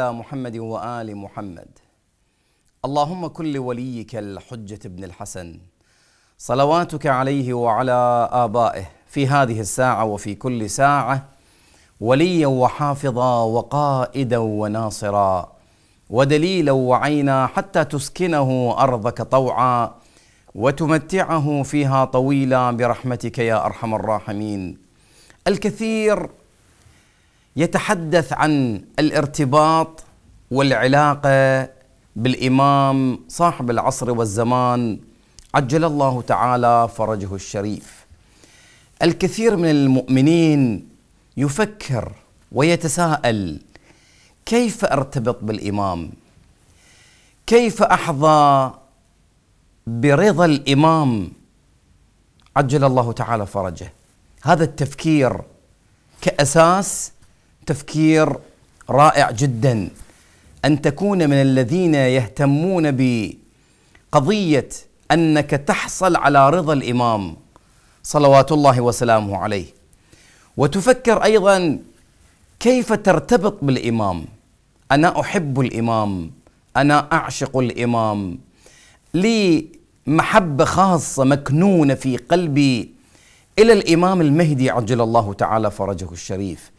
على محمد وآل محمد اللهم كل وليك الحجة بن الحسن صلواتك عليه وعلى آبائه في هذه الساعة وفي كل ساعة وليا وحافظا وقائدا وناصرا ودليلا وعينا حتى تسكنه أرضك طوعا وتمتعه فيها طويلا برحمتك يا أرحم الراحمين الكثير يتحدث عن الارتباط والعلاقه بالامام صاحب العصر والزمان عجل الله تعالى فرجه الشريف. الكثير من المؤمنين يفكر ويتساءل كيف ارتبط بالامام؟ كيف احظى برضا الامام عجل الله تعالى فرجه؟ هذا التفكير كاساس تفكير رائع جدا ان تكون من الذين يهتمون بقضيه انك تحصل على رضا الامام صلوات الله وسلامه عليه وتفكر ايضا كيف ترتبط بالامام انا احب الامام انا اعشق الامام لي محبه خاصه مكنونه في قلبي الى الامام المهدي عجل الله تعالى فرجه الشريف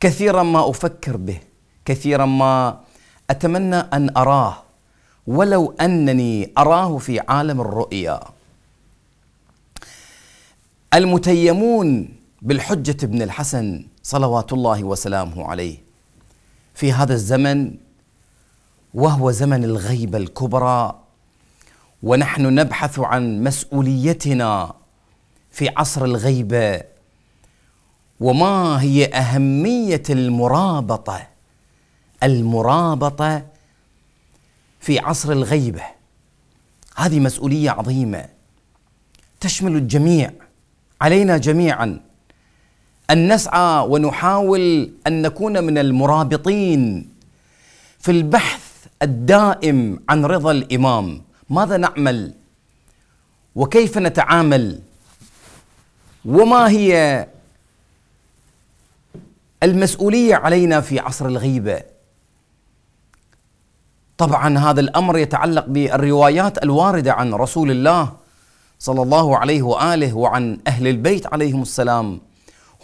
كثيرا ما افكر به كثيرا ما اتمنى ان اراه ولو انني اراه في عالم الرؤيا المتيمون بالحجه ابن الحسن صلوات الله وسلامه عليه في هذا الزمن وهو زمن الغيبه الكبرى ونحن نبحث عن مسؤوليتنا في عصر الغيبه وما هي اهميه المرابطه المرابطه في عصر الغيبه هذه مسؤوليه عظيمه تشمل الجميع علينا جميعا ان نسعى ونحاول ان نكون من المرابطين في البحث الدائم عن رضا الامام ماذا نعمل وكيف نتعامل وما هي المسؤوليه علينا في عصر الغيبه طبعا هذا الامر يتعلق بالروايات الوارده عن رسول الله صلى الله عليه واله وعن اهل البيت عليهم السلام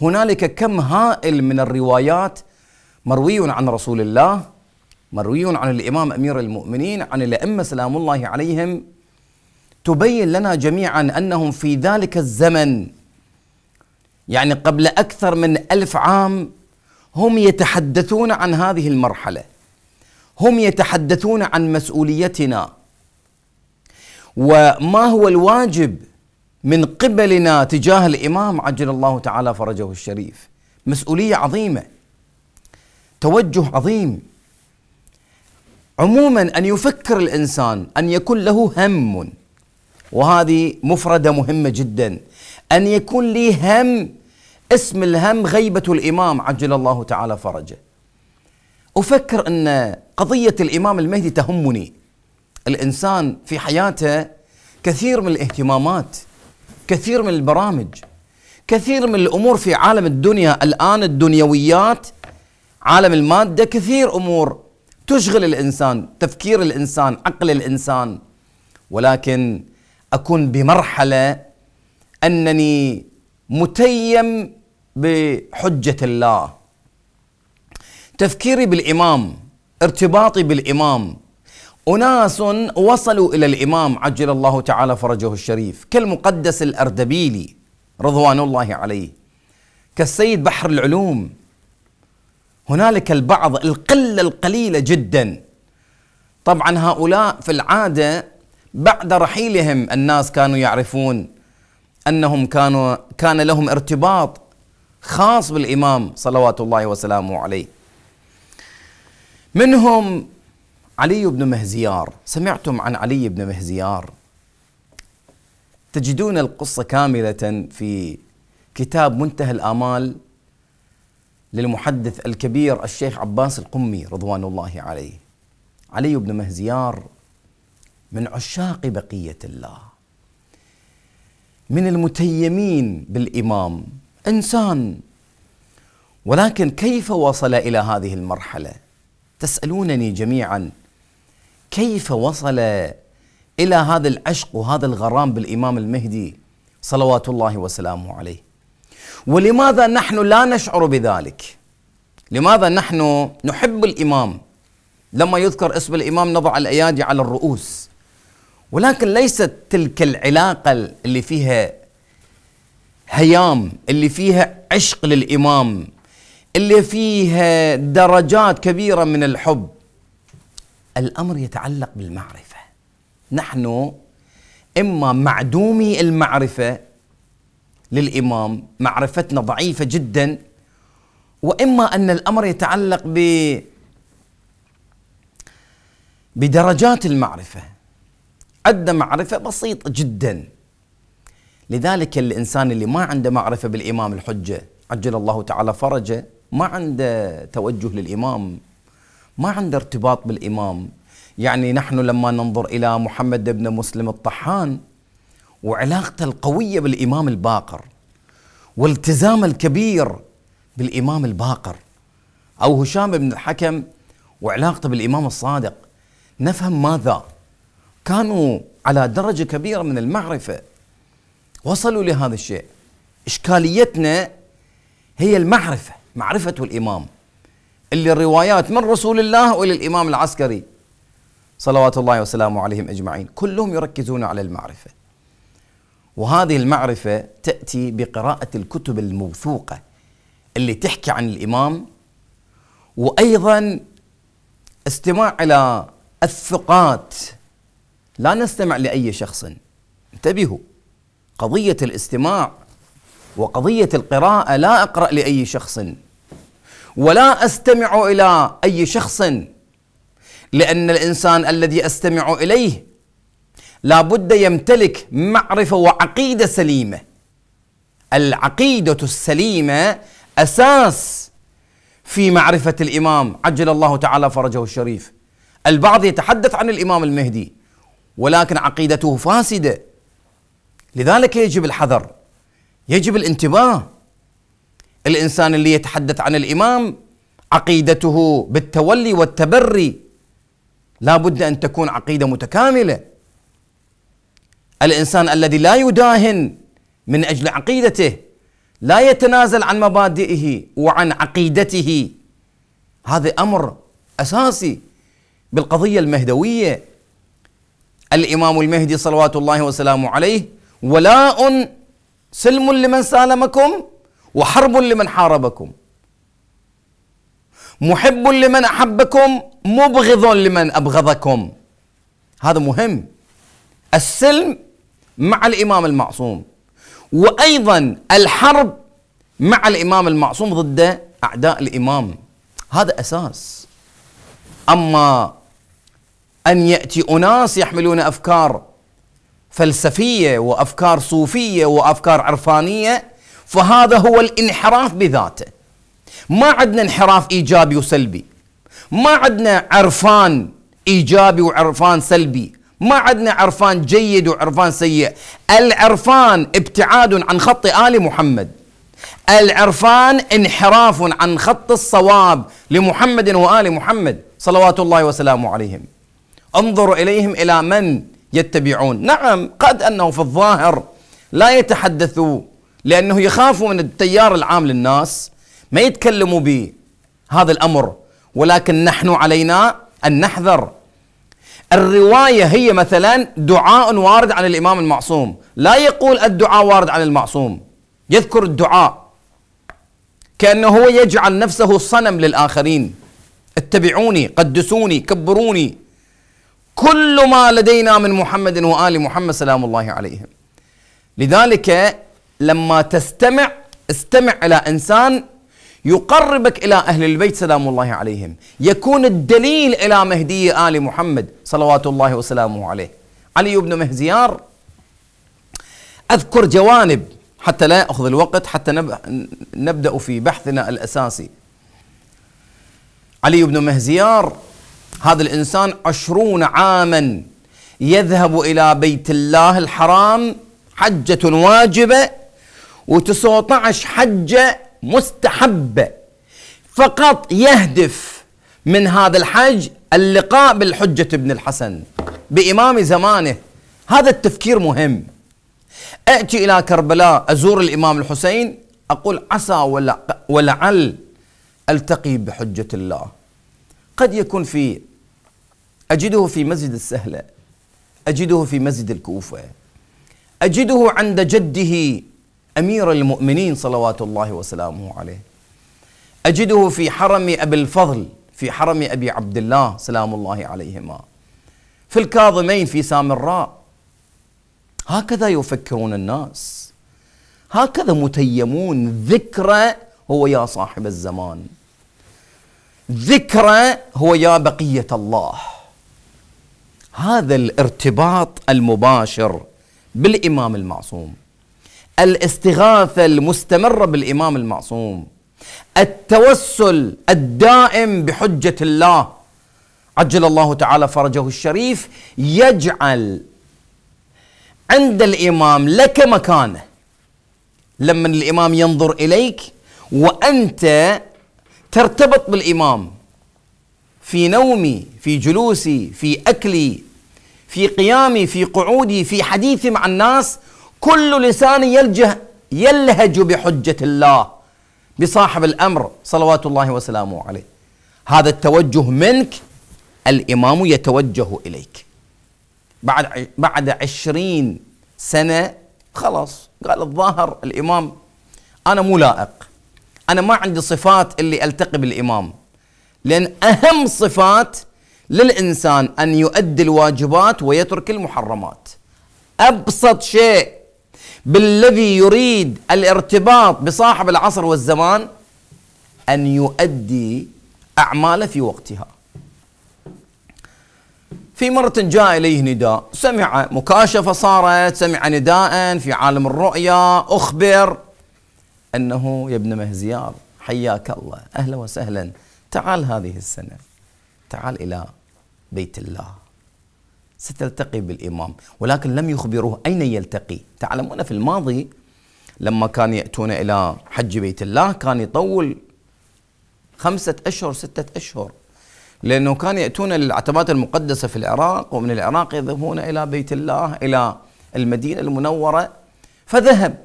هنالك كم هائل من الروايات مروي عن رسول الله مروي عن الامام امير المؤمنين عن الائمه سلام الله عليهم تبين لنا جميعا انهم في ذلك الزمن يعني قبل اكثر من ألف عام هم يتحدثون عن هذه المرحله هم يتحدثون عن مسؤوليتنا وما هو الواجب من قبلنا تجاه الامام عجل الله تعالى فرجه الشريف مسؤوليه عظيمه توجه عظيم عموما ان يفكر الانسان ان يكون له هم وهذه مفرده مهمه جدا ان يكون لي هم اسم الهم غيبة الإمام عجل الله تعالى فرجه أفكر أن قضية الإمام المهدي تهمني الإنسان في حياته كثير من الاهتمامات كثير من البرامج كثير من الأمور في عالم الدنيا الآن الدنيويات عالم المادة كثير أمور تشغل الإنسان تفكير الإنسان عقل الإنسان ولكن أكون بمرحلة أنني متيم بحجه الله تفكيري بالامام ارتباطي بالامام اناس وصلوا الى الامام عجل الله تعالى فرجه الشريف كالمقدس الاردبيلي رضوان الله عليه كالسيد بحر العلوم هنالك البعض القله القليله جدا طبعا هؤلاء في العاده بعد رحيلهم الناس كانوا يعرفون انهم كانوا كان لهم ارتباط خاص بالامام صلوات الله وسلامه عليه. منهم علي بن مهزيار، سمعتم عن علي بن مهزيار؟ تجدون القصه كامله في كتاب منتهى الامال للمحدث الكبير الشيخ عباس القمي رضوان الله عليه. علي بن مهزيار من عشاق بقيه الله. من المتيمين بالامام انسان ولكن كيف وصل الى هذه المرحله تسالونني جميعا كيف وصل الى هذا العشق وهذا الغرام بالامام المهدي صلوات الله وسلامه عليه ولماذا نحن لا نشعر بذلك لماذا نحن نحب الامام لما يذكر اسم الامام نضع الايادي على الرؤوس ولكن ليست تلك العلاقه اللي فيها هيام اللي فيها عشق للامام اللي فيها درجات كبيره من الحب الامر يتعلق بالمعرفه نحن اما معدومي المعرفه للامام معرفتنا ضعيفه جدا واما ان الامر يتعلق ب بدرجات المعرفه عندنا معرفة بسيطة جدا لذلك الإنسان اللي ما عنده معرفة بالإمام الحجة عجل الله تعالى فرجه ما عنده توجه للإمام ما عنده ارتباط بالإمام يعني نحن لما ننظر إلى محمد بن مسلم الطحان وعلاقته القوية بالإمام الباقر والتزامه الكبير بالإمام الباقر أو هشام بن الحكم وعلاقته بالإمام الصادق نفهم ماذا كانوا على درجة كبيرة من المعرفة وصلوا لهذا الشيء إشكاليتنا هي المعرفة معرفة الإمام اللي الروايات من رسول الله وإلى الإمام العسكري صلوات الله وسلامه عليهم أجمعين كلهم يركزون على المعرفة وهذه المعرفة تأتي بقراءة الكتب الموثوقة اللي تحكي عن الإمام وأيضا استماع إلى الثقات لا نستمع لأي شخص انتبهوا قضية الاستماع وقضية القراءة لا أقرأ لأي شخص ولا أستمع إلى أي شخص لأن الإنسان الذي أستمع إليه لابد يمتلك معرفة وعقيدة سليمة العقيدة السليمة أساس في معرفة الإمام عجل الله تعالى فرجه الشريف البعض يتحدث عن الإمام المهدي ولكن عقيدته فاسده لذلك يجب الحذر يجب الانتباه الانسان اللي يتحدث عن الامام عقيدته بالتولي والتبري لا بد ان تكون عقيده متكامله الانسان الذي لا يداهن من اجل عقيدته لا يتنازل عن مبادئه وعن عقيدته هذا امر اساسي بالقضيه المهدويه الإمام المهدي صلوات الله وسلامه عليه ولاء سلم لمن سالمكم وحرب لمن حاربكم محب لمن أحبكم مبغض لمن أبغضكم هذا مهم السلم مع الإمام المعصوم وأيضا الحرب مع الإمام المعصوم ضد أعداء الإمام هذا أساس أما ان ياتي اناس يحملون افكار فلسفيه وافكار صوفيه وافكار عرفانيه فهذا هو الانحراف بذاته ما عندنا انحراف ايجابي وسلبي ما عندنا عرفان ايجابي وعرفان سلبي ما عندنا عرفان جيد وعرفان سيء العرفان ابتعاد عن خط ال محمد العرفان انحراف عن خط الصواب لمحمد وال محمد صلوات الله وسلامه عليهم انظر اليهم الى من يتبعون نعم قد انه في الظاهر لا يتحدثوا لانه يخافوا من التيار العام للناس ما يتكلموا به هذا الامر ولكن نحن علينا ان نحذر الروايه هي مثلا دعاء وارد عن الامام المعصوم لا يقول الدعاء وارد عن المعصوم يذكر الدعاء كانه هو يجعل نفسه صنم للاخرين اتبعوني قدسوني كبروني كل ما لدينا من محمد وآل محمد سلام الله عليهم لذلك لما تستمع استمع إلى إنسان يقربك إلى أهل البيت سلام الله عليهم يكون الدليل إلى مهدي آل محمد صلوات الله وسلامه عليه علي بن مهزيار أذكر جوانب حتى لا أخذ الوقت حتى نبدأ في بحثنا الأساسي علي بن مهزيار هذا الإنسان عشرون عاما يذهب إلى بيت الله الحرام حجة واجبة و19 حجة مستحبة فقط يهدف من هذا الحج اللقاء بالحجة ابن الحسن بإمام زمانه هذا التفكير مهم أأتي إلى كربلاء أزور الإمام الحسين أقول عسى ولعل ألتقي بحجة الله قد يكون في أجده في مسجد السهلة أجده في مسجد الكوفة أجده عند جده أمير المؤمنين صلوات الله وسلامه عليه أجده في حرم أبي الفضل في حرم أبي عبد الله سلام الله عليهما في الكاظمين في سامراء هكذا يفكرون الناس هكذا متيمون ذكرى هو يا صاحب الزمان ذكرى هو يا بقية الله هذا الارتباط المباشر بالإمام المعصوم الاستغاثة المستمرة بالإمام المعصوم التوسل الدائم بحجة الله عجل الله تعالى فرجه الشريف يجعل عند الإمام لك مكانه لما الإمام ينظر إليك وأنت ترتبط بالامام في نومي في جلوسي في اكلي في قيامي في قعودي في حديثي مع الناس كل لسان يلجه يلهج بحجه الله بصاحب الامر صلوات الله وسلامه عليه هذا التوجه منك الامام يتوجه اليك بعد بعد عشرين سنه خلاص قال الظاهر الامام انا مو لائق أنا ما عندي صفات اللي ألتقي بالإمام لأن أهم صفات للإنسان أن يؤدي الواجبات ويترك المحرمات أبسط شيء بالذي يريد الارتباط بصاحب العصر والزمان أن يؤدي أعماله في وقتها في مرة جاء إليه نداء سمع مكاشفة صارت سمع نداء في عالم الرؤيا أخبر أنه يا ابن مهزيار حياك الله أهلا وسهلا تعال هذه السنة تعال إلى بيت الله ستلتقي بالإمام ولكن لم يخبروه أين يلتقي تعلمون في الماضي لما كان يأتون إلى حج بيت الله كان يطول خمسة أشهر ستة أشهر لأنه كان يأتون للعتبات المقدسة في العراق ومن العراق يذهبون إلى بيت الله إلى المدينة المنورة فذهب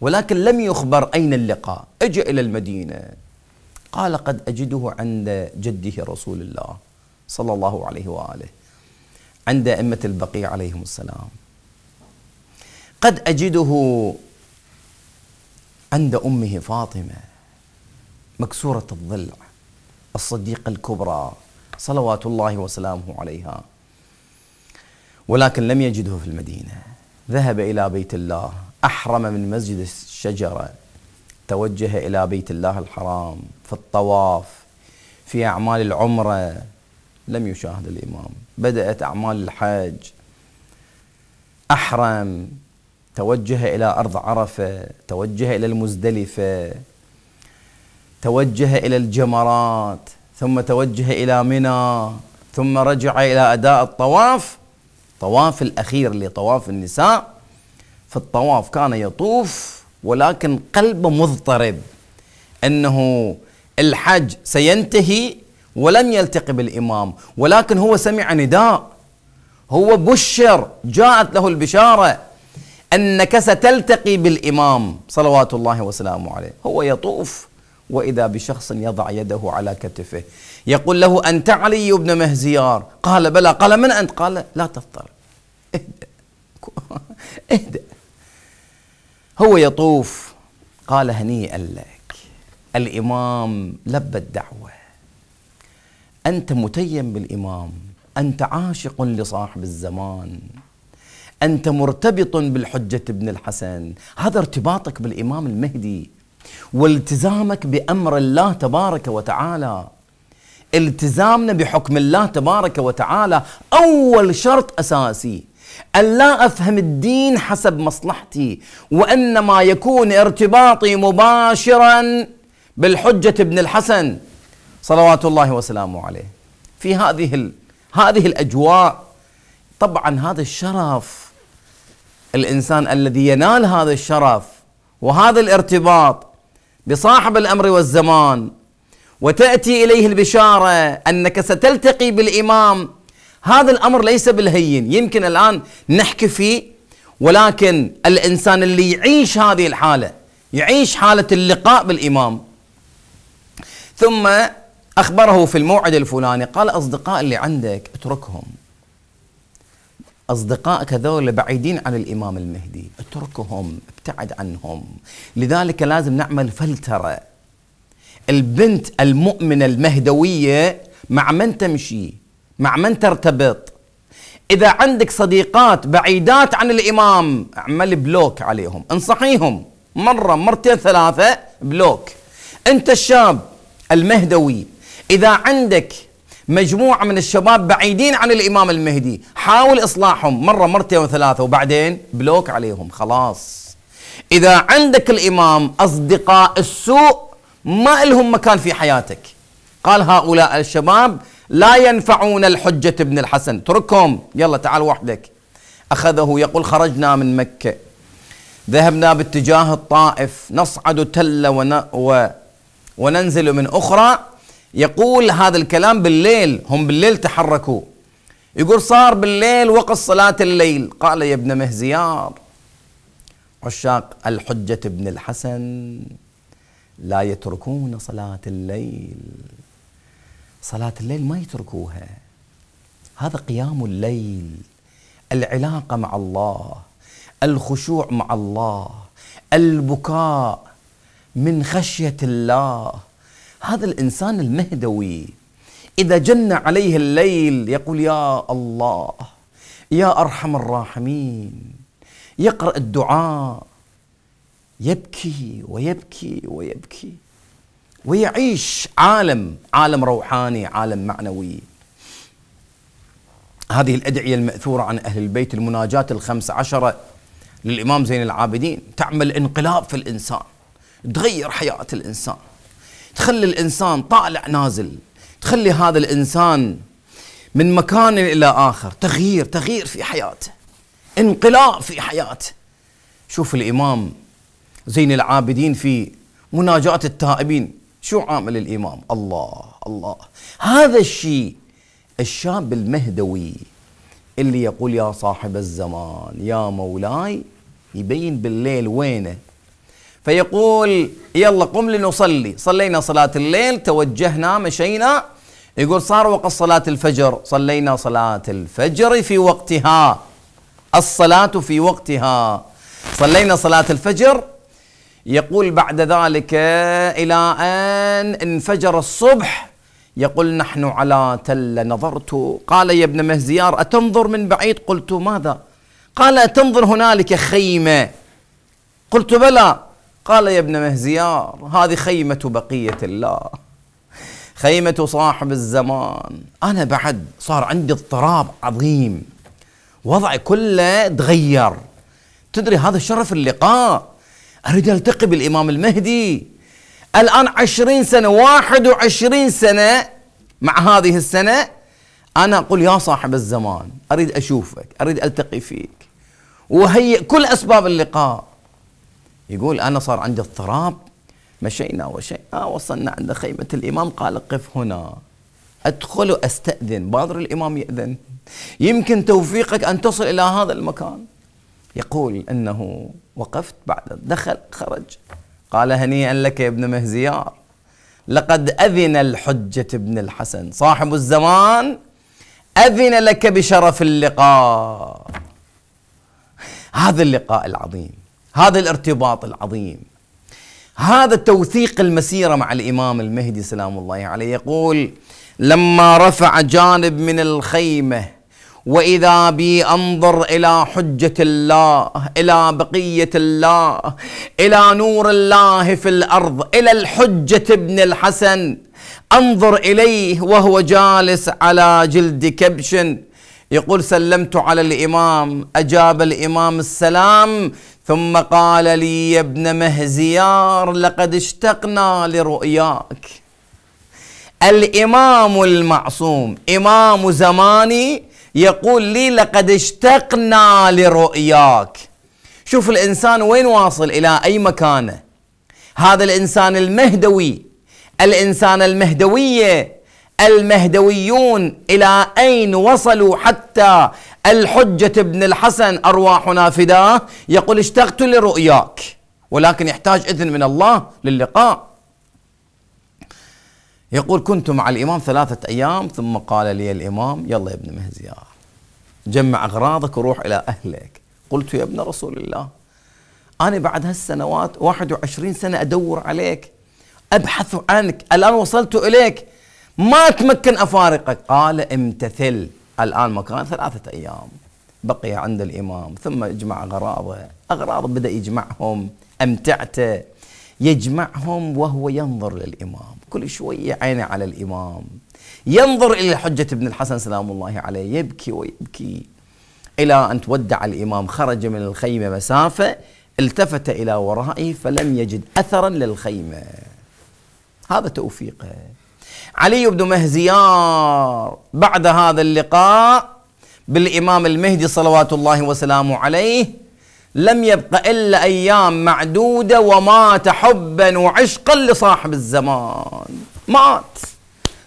ولكن لم يخبر أين اللقاء اجى إلى المدينة قال قد أجده عند جده رسول الله صلى الله عليه وآله عند أئمة البقيع عليهم السلام قد أجده عند أمه فاطمة مكسورة الضلع الصديقة الكبرى صلوات الله وسلامه عليها ولكن لم يجده في المدينة ذهب إلى بيت الله أحرم من مسجد الشجرة توجه إلى بيت الله الحرام في الطواف في أعمال العمرة لم يشاهد الإمام بدأت أعمال الحج أحرم توجه إلى أرض عرفة توجه إلى المزدلفة توجه إلى الجمرات ثم توجه إلى منى ثم رجع إلى أداء الطواف طواف الأخير لطواف النساء في الطواف كان يطوف ولكن قلبه مضطرب انه الحج سينتهي ولم يلتقي بالامام ولكن هو سمع نداء هو بشر جاءت له البشاره انك ستلتقي بالامام صلوات الله وسلامه عليه هو يطوف واذا بشخص يضع يده على كتفه يقول له انت علي بن مهزيار قال بلى قال من انت قال لا تضطر اهدأ اهدأ هو يطوف قال هنيئا لك الامام لبى الدعوه انت متيم بالامام انت عاشق لصاحب الزمان انت مرتبط بالحجه ابن الحسن هذا ارتباطك بالامام المهدي والتزامك بامر الله تبارك وتعالى التزامنا بحكم الله تبارك وتعالى اول شرط اساسي أن لا أفهم الدين حسب مصلحتي وإنما يكون ارتباطي مباشرا بالحجة ابن الحسن صلوات الله وسلامه عليه في هذه هذه الأجواء طبعا هذا الشرف الإنسان الذي ينال هذا الشرف وهذا الارتباط بصاحب الأمر والزمان وتأتي إليه البشارة أنك ستلتقي بالإمام هذا الامر ليس بالهين يمكن الان نحكي فيه ولكن الانسان اللي يعيش هذه الحاله يعيش حاله اللقاء بالامام ثم اخبره في الموعد الفلاني قال اصدقاء اللي عندك اتركهم أصدقائك هذول بعيدين عن الإمام المهدي اتركهم ابتعد عنهم لذلك لازم نعمل فلترة البنت المؤمنة المهدوية مع من تمشي مع من ترتبط إذا عندك صديقات بعيدات عن الإمام اعمل بلوك عليهم انصحيهم مرة مرتين ثلاثة بلوك أنت الشاب المهدوي إذا عندك مجموعة من الشباب بعيدين عن الإمام المهدي حاول إصلاحهم مرة مرتين وثلاثة وبعدين بلوك عليهم خلاص إذا عندك الإمام أصدقاء السوء ما لهم مكان في حياتك قال هؤلاء الشباب لا ينفعون الحجة ابن الحسن تركهم يلا تعال وحدك أخذه يقول خرجنا من مكة ذهبنا باتجاه الطائف نصعد تلة ون... و... وننزل من أخرى يقول هذا الكلام بالليل هم بالليل تحركوا يقول صار بالليل وقت صلاة الليل قال يا ابن مهزيار عشاق الحجة ابن الحسن لا يتركون صلاة الليل صلاة الليل ما يتركوها هذا قيام الليل العلاقة مع الله الخشوع مع الله البكاء من خشية الله هذا الإنسان المهدوي إذا جن عليه الليل يقول يا الله يا أرحم الراحمين يقرأ الدعاء يبكي ويبكي ويبكي ويعيش عالم عالم روحاني عالم معنوي هذه الأدعية المأثورة عن أهل البيت المناجاة الخمس عشرة للإمام زين العابدين تعمل انقلاب في الإنسان تغير حياة الإنسان تخلي الإنسان طالع نازل تخلي هذا الإنسان من مكان إلى آخر تغيير تغيير في حياته انقلاب في حياته شوف الإمام زين العابدين في مناجاة التائبين شو عامل الإمام الله الله هذا الشيء الشاب المهدوي اللي يقول يا صاحب الزمان يا مولاي يبين بالليل وينه فيقول يلا قم لنصلي صلينا صلاة الليل توجهنا مشينا يقول صار وقت صلاة الفجر صلينا صلاة الفجر في وقتها الصلاة في وقتها صلينا صلاة الفجر يقول بعد ذلك إلى أن انفجر الصبح يقول نحن على تل نظرت قال يا ابن مهزيار أتنظر من بعيد قلت ماذا قال أتنظر هنالك خيمة قلت بلى قال يا ابن مهزيار هذه خيمة بقية الله خيمة صاحب الزمان أنا بعد صار عندي اضطراب عظيم وضعي كله تغير تدري هذا شرف اللقاء أريد ألتقي بالإمام المهدي الآن عشرين سنة واحد وعشرين سنة مع هذه السنة أنا أقول يا صاحب الزمان أريد أشوفك أريد ألتقي فيك وهيئ كل أسباب اللقاء يقول أنا صار عندي اضطراب مشينا وشينا وصلنا عند خيمة الإمام قال قف هنا أدخل وأستأذن بادر الإمام يأذن يمكن توفيقك أن تصل إلى هذا المكان يقول أنه وقفت بعد دخل خرج قال هنيئا لك يا ابن مهزيار لقد أذن الحجة ابن الحسن صاحب الزمان أذن لك بشرف اللقاء هذا اللقاء العظيم هذا الارتباط العظيم هذا توثيق المسيرة مع الإمام المهدي سلام الله عليه يقول لما رفع جانب من الخيمة واذا بي انظر الى حجه الله الى بقيه الله الى نور الله في الارض الى الحجه ابن الحسن انظر اليه وهو جالس على جلد كبش يقول سلمت على الامام اجاب الامام السلام ثم قال لي يا ابن مهزيار لقد اشتقنا لرؤياك الامام المعصوم امام زماني يقول لي لقد اشتقنا لرؤياك شوف الإنسان وين واصل إلى أي مكانة هذا الإنسان المهدوي الإنسان المهدوية المهدويون إلى أين وصلوا حتى الحجة ابن الحسن أرواحنا فداه يقول اشتقت لرؤياك ولكن يحتاج إذن من الله للقاء يقول كنت مع الإمام ثلاثة أيام ثم قال لي الإمام يلا يا ابن مهزيار جمع أغراضك وروح إلى أهلك قلت يا ابن رسول الله أنا بعد هالسنوات 21 سنة أدور عليك أبحث عنك الآن وصلت إليك ما أتمكن أفارقك قال امتثل الآن مكان ثلاثة أيام بقي عند الإمام ثم اجمع أغراضه أغراض بدأ يجمعهم أمتعته يجمعهم وهو ينظر للإمام كل شوية عينه على الإمام ينظر إلى حجة ابن الحسن سلام الله عليه يبكي ويبكي إلى أن تودع الإمام خرج من الخيمة مسافة التفت إلى ورائه فلم يجد أثرا للخيمة هذا توفيقه علي بن مهزيار بعد هذا اللقاء بالإمام المهدي صلوات الله وسلامه عليه لم يبق إلا أيام معدودة ومات حبا وعشقا لصاحب الزمان مات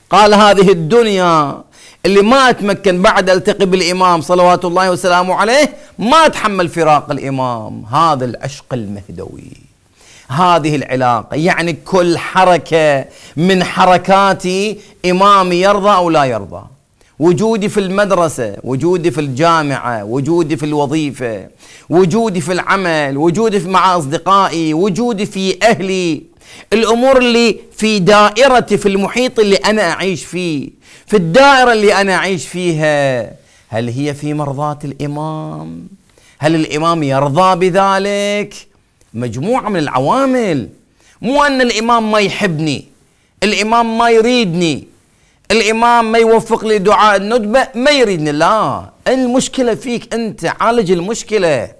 قال هذه الدنيا اللي ما أتمكن بعد ألتقي بالإمام صلوات الله وسلامه عليه ما أتحمل فراق الإمام هذا العشق المهدوي هذه العلاقة يعني كل حركة من حركات إمامي يرضى أو لا يرضى وجودي في المدرسة وجودي في الجامعة وجودي في الوظيفة وجودي في العمل وجودي مع أصدقائي وجودي في أهلي الأمور اللي في دائرتي في المحيط اللي أنا أعيش فيه في الدائرة اللي أنا أعيش فيها هل هي في مرضاة الإمام؟ هل الإمام يرضى بذلك؟ مجموعة من العوامل مو أن الإمام ما يحبني الإمام ما يريدني الامام ما يوفق لدعاء الندبه ما يريدني لا المشكله فيك انت عالج المشكله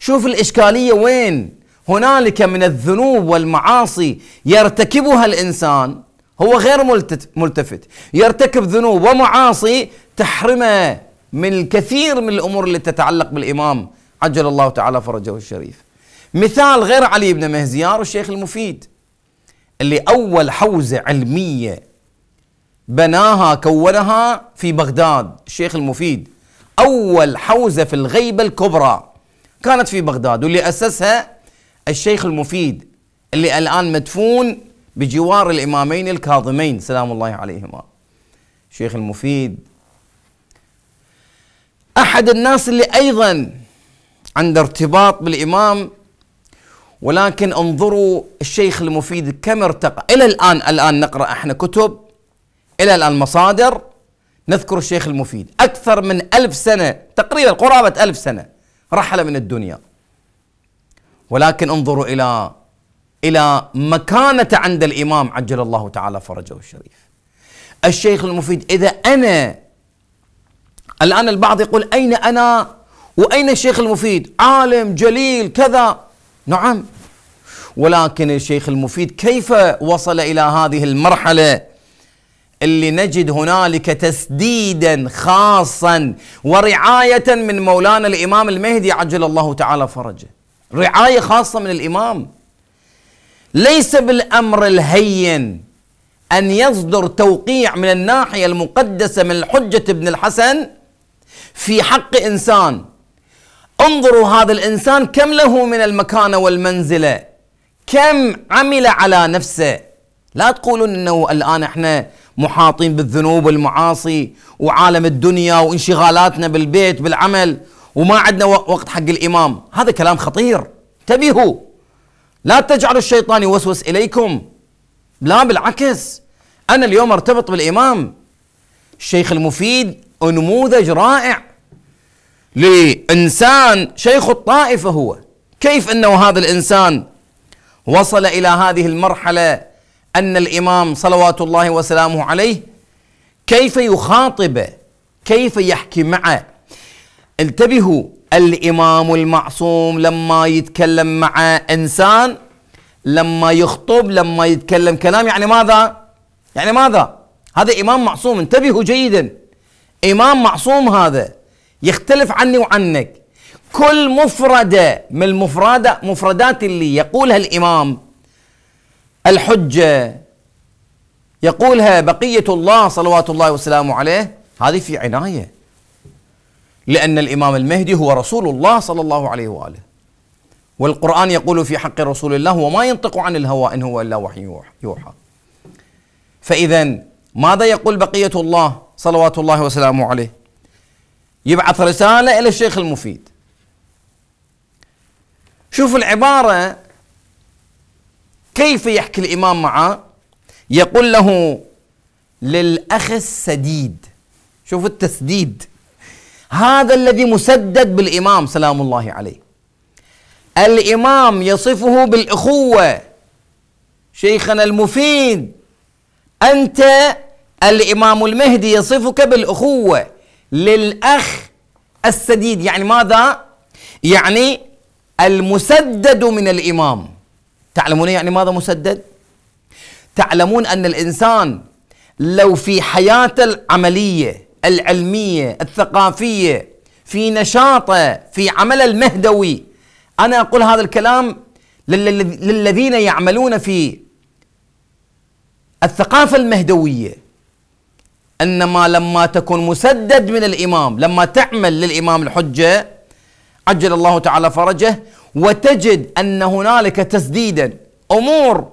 شوف الاشكاليه وين هنالك من الذنوب والمعاصي يرتكبها الانسان هو غير ملتفت يرتكب ذنوب ومعاصي تحرمه من الكثير من الامور اللي تتعلق بالامام عجل الله تعالى فرجه الشريف مثال غير علي بن مهزيار والشيخ المفيد اللي اول حوزه علميه بناها كونها في بغداد الشيخ المفيد أول حوزة في الغيبة الكبرى كانت في بغداد واللي أسسها الشيخ المفيد اللي الآن مدفون بجوار الإمامين الكاظمين سلام الله عليهما الشيخ المفيد أحد الناس اللي أيضا عنده ارتباط بالإمام ولكن انظروا الشيخ المفيد كم ارتقى إلى الآن الآن نقرأ احنا كتب إلى الآن نذكر الشيخ المفيد أكثر من ألف سنة تقريبا قرابة ألف سنة رحل من الدنيا ولكن انظروا إلى إلى مكانة عند الإمام عجل الله تعالى فرجه الشريف الشيخ المفيد إذا أنا الآن البعض يقول أين أنا وأين الشيخ المفيد عالم جليل كذا نعم ولكن الشيخ المفيد كيف وصل إلى هذه المرحلة اللي نجد هنالك تسديدا خاصا ورعاية من مولانا الإمام المهدي عجل الله تعالى فرجه رعاية خاصة من الإمام ليس بالأمر الهين أن يصدر توقيع من الناحية المقدسة من الحجة ابن الحسن في حق إنسان انظروا هذا الإنسان كم له من المكانة والمنزلة كم عمل على نفسه لا تقولون أنه الآن إحنا محاطين بالذنوب والمعاصي وعالم الدنيا وانشغالاتنا بالبيت بالعمل وما عندنا وقت حق الامام هذا كلام خطير انتبهوا لا تجعلوا الشيطان يوسوس اليكم لا بالعكس انا اليوم ارتبط بالامام الشيخ المفيد نموذج رائع لانسان شيخ الطائفه هو كيف انه هذا الانسان وصل الى هذه المرحله أن الإمام صلوات الله وسلامه عليه كيف يخاطب كيف يحكي معه انتبهوا الإمام المعصوم لما يتكلم مع إنسان لما يخطب لما يتكلم كلام يعني ماذا يعني ماذا هذا إمام معصوم انتبهوا جيدا إمام معصوم هذا يختلف عني وعنك كل مفردة من المفردة مفردات اللي يقولها الإمام الحجة يقولها بقية الله صلوات الله وسلامه عليه هذه في عناية لأن الإمام المهدي هو رسول الله صلى الله عليه وآله والقرآن يقول في حق رسول الله وما ينطق عن الهوى إن هو إلا وحي يوحى فإذا ماذا يقول بقية الله صلوات الله وسلامه عليه يبعث رسالة إلى الشيخ المفيد شوف العبارة كيف يحكي الإمام معاه يقول له للأخ السديد شوف التسديد هذا الذي مسدد بالإمام سلام الله عليه الإمام يصفه بالأخوة شيخنا المفيد أنت الإمام المهدي يصفك بالأخوة للأخ السديد يعني ماذا؟ يعني المسدد من الإمام تعلمون يعني ماذا مسدد؟ تعلمون أن الإنسان لو في حياته العملية العلمية الثقافية في نشاطه في عمله المهدوي أنا أقول هذا الكلام للذين يعملون في الثقافة المهدوية انما لما تكون مسدد من الامام لما تعمل للامام الحجه عجل الله تعالى فرجه وتجد ان هنالك تسديدا امور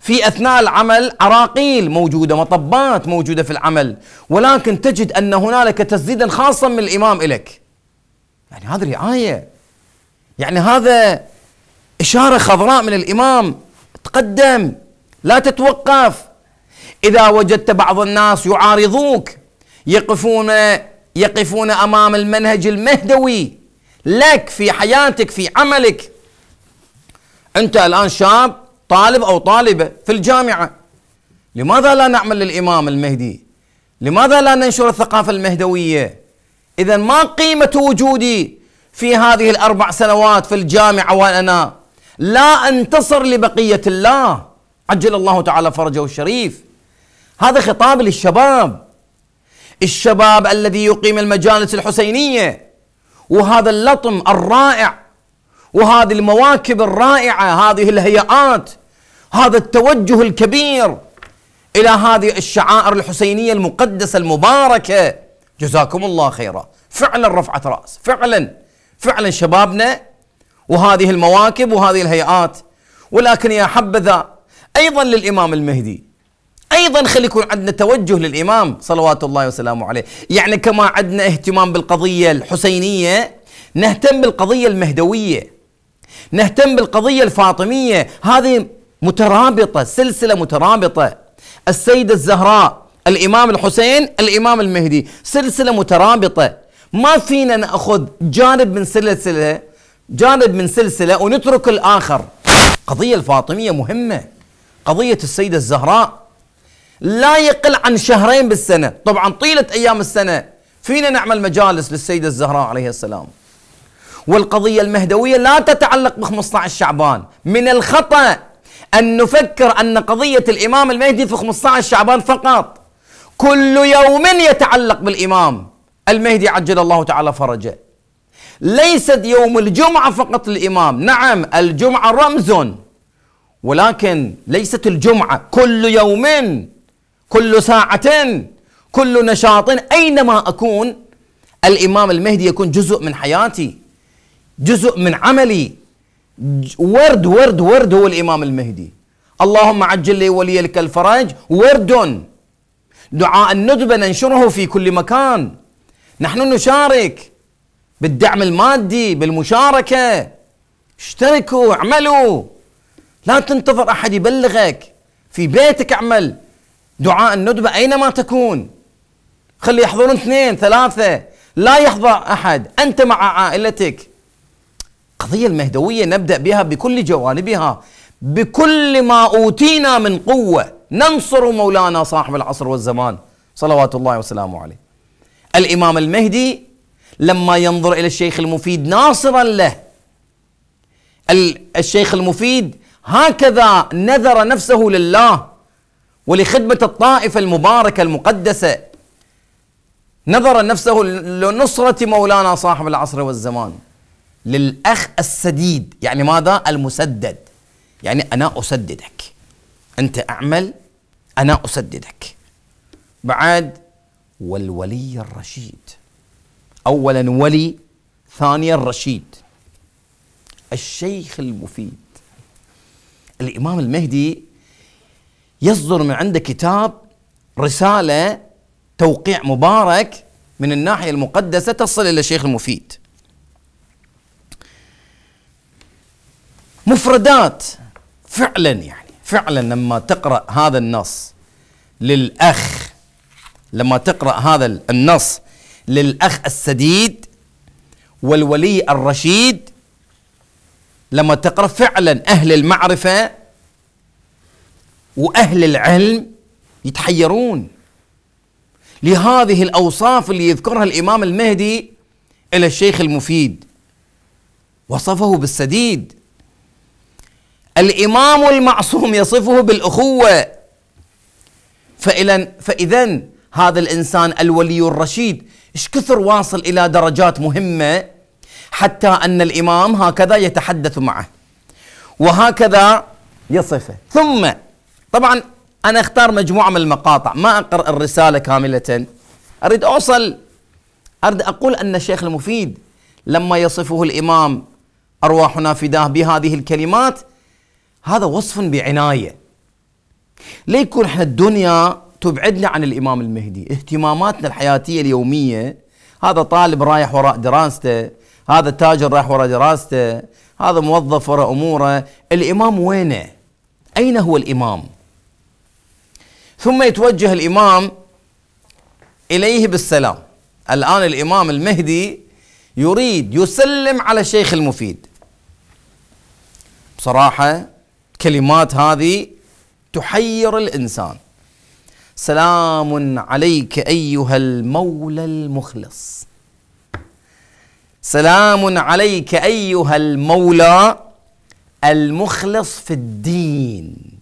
في اثناء العمل عراقيل موجوده مطبات موجوده في العمل ولكن تجد ان هنالك تسديدا خاصا من الامام لك يعني هذه رعايه يعني هذا اشاره خضراء من الامام تقدم لا تتوقف اذا وجدت بعض الناس يعارضوك يقفون يقفون امام المنهج المهدوي لك في حياتك في عملك أنت الآن شاب طالب أو طالبة في الجامعة لماذا لا نعمل للإمام المهدي لماذا لا ننشر الثقافة المهدوية إذا ما قيمة وجودي في هذه الأربع سنوات في الجامعة وأنا لا أنتصر لبقية الله عجل الله تعالى فرجه الشريف هذا خطاب للشباب الشباب الذي يقيم المجالس الحسينيه وهذا اللطم الرائع وهذه المواكب الرائعه هذه الهيئات هذا التوجه الكبير الى هذه الشعائر الحسينيه المقدسه المباركه جزاكم الله خيرا فعلا رفعت راس فعلا فعلا شبابنا وهذه المواكب وهذه الهيئات ولكن يا حبذا ايضا للامام المهدي ايضا خلي يكون عندنا توجه للامام صلوات الله وسلامه عليه، يعني كما عندنا اهتمام بالقضيه الحسينيه نهتم بالقضيه المهدويه. نهتم بالقضيه الفاطميه، هذه مترابطه، سلسله مترابطه. السيده الزهراء، الامام الحسين، الامام المهدي، سلسله مترابطه. ما فينا ناخذ جانب من سلسله جانب من سلسله ونترك الاخر. قضيه الفاطميه مهمه. قضيه السيده الزهراء لا يقل عن شهرين بالسنة طبعا طيلة أيام السنة فينا نعمل مجالس للسيدة الزهراء عليه السلام والقضية المهدوية لا تتعلق ب 15 شعبان من الخطأ أن نفكر أن قضية الإمام المهدي في 15 شعبان فقط كل يوم يتعلق بالإمام المهدي عجل الله تعالى فرجه ليست يوم الجمعة فقط للإمام نعم الجمعة رمز ولكن ليست الجمعة كل يوم كل ساعة كل نشاط أينما أكون الإمام المهدي يكون جزء من حياتي جزء من عملي ورد ورد ورد هو الإمام المهدي اللهم عجل لي ولي لك الفرج ورد دعاء الندبة ننشره في كل مكان نحن نشارك بالدعم المادي بالمشاركة اشتركوا اعملوا لا تنتظر أحد يبلغك في بيتك اعمل دعاء الندبة أينما تكون خلي يحضرون اثنين ثلاثة لا يحضر أحد أنت مع عائلتك قضية المهدوية نبدأ بها بكل جوانبها بكل ما أوتينا من قوة ننصر مولانا صاحب العصر والزمان صلوات الله وسلامه عليه الإمام المهدي لما ينظر إلى الشيخ المفيد ناصرا له الشيخ المفيد هكذا نذر نفسه لله ولخدمة الطائفة المباركة المقدسة نظر نفسه لنصرة مولانا صاحب العصر والزمان للأخ السديد يعني ماذا المسدد يعني أنا أسددك أنت أعمل أنا أسددك بعد والولي الرشيد أولا ولي ثانيا رشيد الشيخ المفيد الإمام المهدي يصدر من عنده كتاب رسالة توقيع مبارك من الناحية المقدسة تصل إلى الشيخ المفيد مفردات فعلا يعني فعلا لما تقرأ هذا النص للأخ لما تقرأ هذا النص للأخ السديد والولي الرشيد لما تقرأ فعلا أهل المعرفة واهل العلم يتحيرون لهذه الاوصاف اللي يذكرها الامام المهدي الى الشيخ المفيد وصفه بالسديد الامام المعصوم يصفه بالاخوه فاذا فاذا هذا الانسان الولي الرشيد ايش كثر واصل الى درجات مهمه حتى ان الامام هكذا يتحدث معه وهكذا يصفه ثم طبعا أنا أختار مجموعة من المقاطع ما أقرأ الرسالة كاملة أريد أوصل أريد أقول أن الشيخ المفيد لما يصفه الإمام أرواحنا فداه بهذه الكلمات هذا وصف بعناية ليكون احنا الدنيا تبعدنا عن الإمام المهدي اهتماماتنا الحياتية اليومية هذا طالب رايح وراء دراسته هذا تاجر رايح وراء دراسته هذا موظف وراء أموره الإمام وينه أين هو الإمام ثم يتوجه الامام اليه بالسلام الان الامام المهدي يريد يسلم على الشيخ المفيد بصراحه كلمات هذه تحير الانسان سلام عليك ايها المولى المخلص سلام عليك ايها المولى المخلص في الدين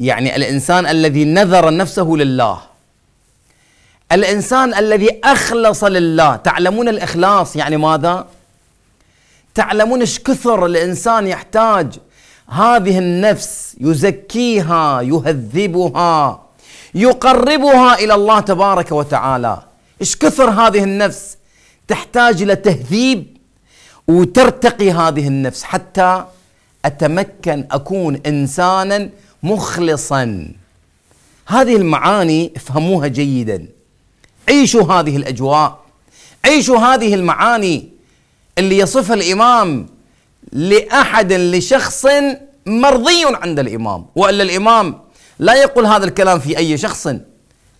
يعني الانسان الذي نذر نفسه لله الانسان الذي اخلص لله تعلمون الاخلاص يعني ماذا تعلمون ايش كثر الانسان يحتاج هذه النفس يزكيها يهذبها يقربها الى الله تبارك وتعالى ايش كثر هذه النفس تحتاج الى تهذيب وترتقي هذه النفس حتى اتمكن اكون انسانا مخلصا هذه المعاني افهموها جيدا عيشوا هذه الاجواء عيشوا هذه المعاني اللي يصفها الامام لاحد لشخص مرضي عند الامام والا الامام لا يقول هذا الكلام في اي شخص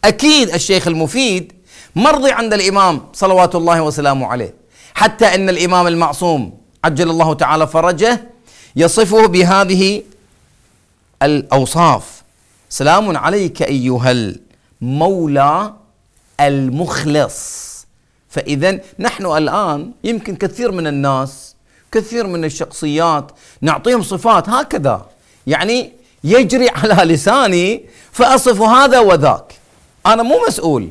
اكيد الشيخ المفيد مرضي عند الامام صلوات الله وسلامه عليه حتى ان الامام المعصوم عجل الله تعالى فرجه يصفه بهذه الأوصاف سلام عليك أيها المولى المخلص فإذا نحن الآن يمكن كثير من الناس كثير من الشخصيات نعطيهم صفات هكذا يعني يجري على لساني فأصف هذا وذاك أنا مو مسؤول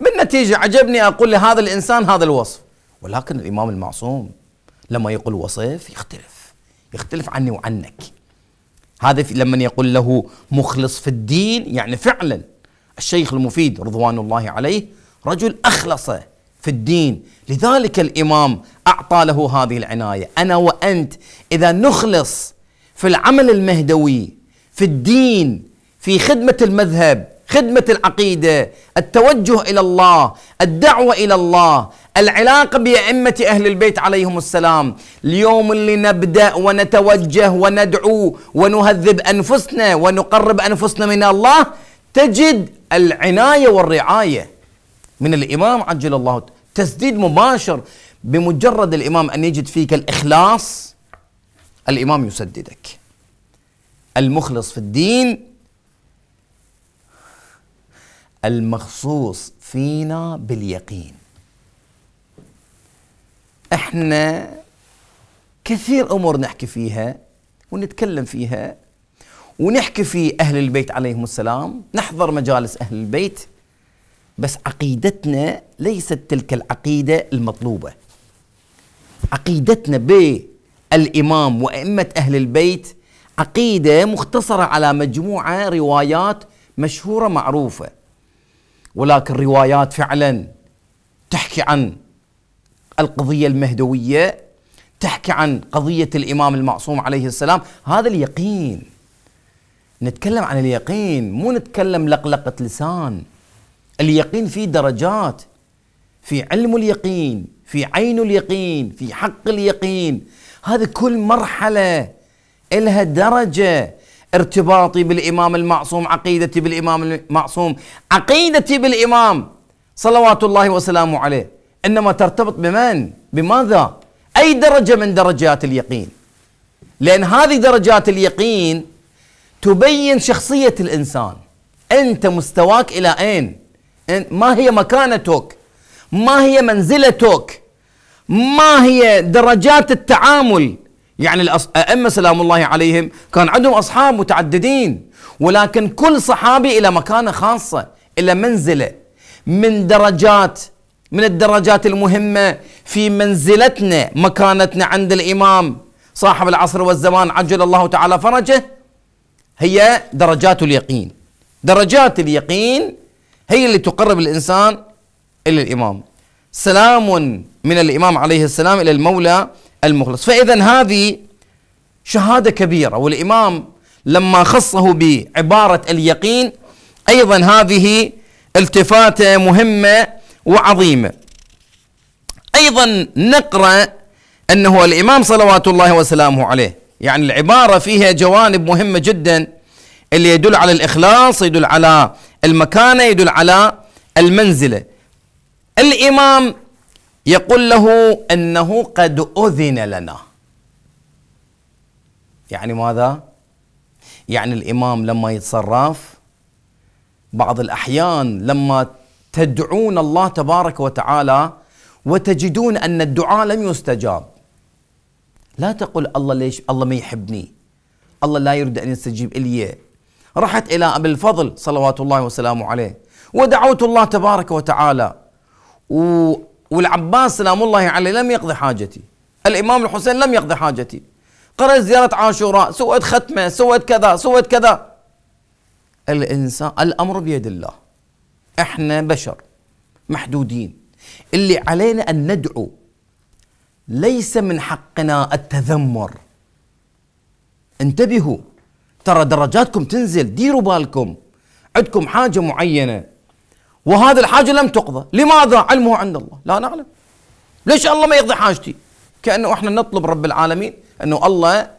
بالنتيجة عجبني أقول لهذا الإنسان هذا الوصف ولكن الإمام المعصوم لما يقول وصف يختلف يختلف عني وعنك هذا لمن يقول له مخلص في الدين يعني فعلا الشيخ المفيد رضوان الله عليه رجل اخلص في الدين لذلك الامام اعطى له هذه العنايه انا وانت اذا نخلص في العمل المهدوي في الدين في خدمه المذهب خدمة العقيدة التوجه إلى الله الدعوة إلى الله العلاقة بأئمة أهل البيت عليهم السلام اليوم اللي نبدأ ونتوجه وندعو ونهذب أنفسنا ونقرب أنفسنا من الله تجد العناية والرعاية من الإمام عجل الله تسديد مباشر بمجرد الإمام أن يجد فيك الإخلاص الإمام يسددك المخلص في الدين المخصوص فينا باليقين احنا كثير امور نحكي فيها ونتكلم فيها ونحكي في اهل البيت عليهم السلام نحضر مجالس اهل البيت بس عقيدتنا ليست تلك العقيده المطلوبه عقيدتنا بالامام وائمه اهل البيت عقيده مختصره على مجموعه روايات مشهوره معروفه ولكن روايات فعلا تحكي عن القضيه المهدويه تحكي عن قضيه الامام المعصوم عليه السلام هذا اليقين نتكلم عن اليقين مو نتكلم لقلقه لسان اليقين في درجات في علم اليقين في عين اليقين في حق اليقين هذا كل مرحله الها درجه ارتباطي بالإمام المعصوم عقيدتي بالإمام المعصوم عقيدتي بالإمام صلوات الله وسلامه عليه إنما ترتبط بمن بماذا أي درجة من درجات اليقين لأن هذه درجات اليقين تبين شخصية الإنسان أنت مستواك إلى أين ما هي مكانتك ما هي منزلتك ما هي درجات التعامل يعني الأئمة سلام الله عليهم كان عندهم أصحاب متعددين ولكن كل صحابي إلى مكانة خاصة إلى منزلة من درجات من الدرجات المهمة في منزلتنا مكانتنا عند الإمام صاحب العصر والزمان عجل الله تعالى فرجه هي درجات اليقين درجات اليقين هي اللي تقرب الإنسان إلى الإمام سلام من الإمام عليه السلام إلى المولى المخلص فإذا هذه شهادة كبيرة والإمام لما خصه بعبارة اليقين أيضا هذه التفاتة مهمة وعظيمة أيضا نقرأ أنه الإمام صلوات الله وسلامه عليه يعني العبارة فيها جوانب مهمة جدا اللي يدل على الإخلاص يدل على المكانة يدل على المنزلة الإمام يقول له انه قد اذن لنا يعني ماذا يعني الامام لما يتصرف بعض الاحيان لما تدعون الله تبارك وتعالى وتجدون ان الدعاء لم يستجاب لا تقل الله ليش الله ما يحبني الله لا يريد ان يستجيب الي رحت الى ابي الفضل صلوات الله وسلامه عليه ودعوت الله تبارك وتعالى و والعباس سلام الله عليه لم يقضي حاجتي الإمام الحسين لم يقضي حاجتي قرأت زيارة عاشوراء سوت ختمة سوت كذا سوت كذا الإنسان الأمر بيد الله إحنا بشر محدودين اللي علينا أن ندعو ليس من حقنا التذمر انتبهوا ترى درجاتكم تنزل ديروا بالكم عندكم حاجة معينة وهذه الحاجة لم تقضى لماذا علمه عند الله لا نعلم ليش الله ما يقضي حاجتي كأنه احنا نطلب رب العالمين أنه الله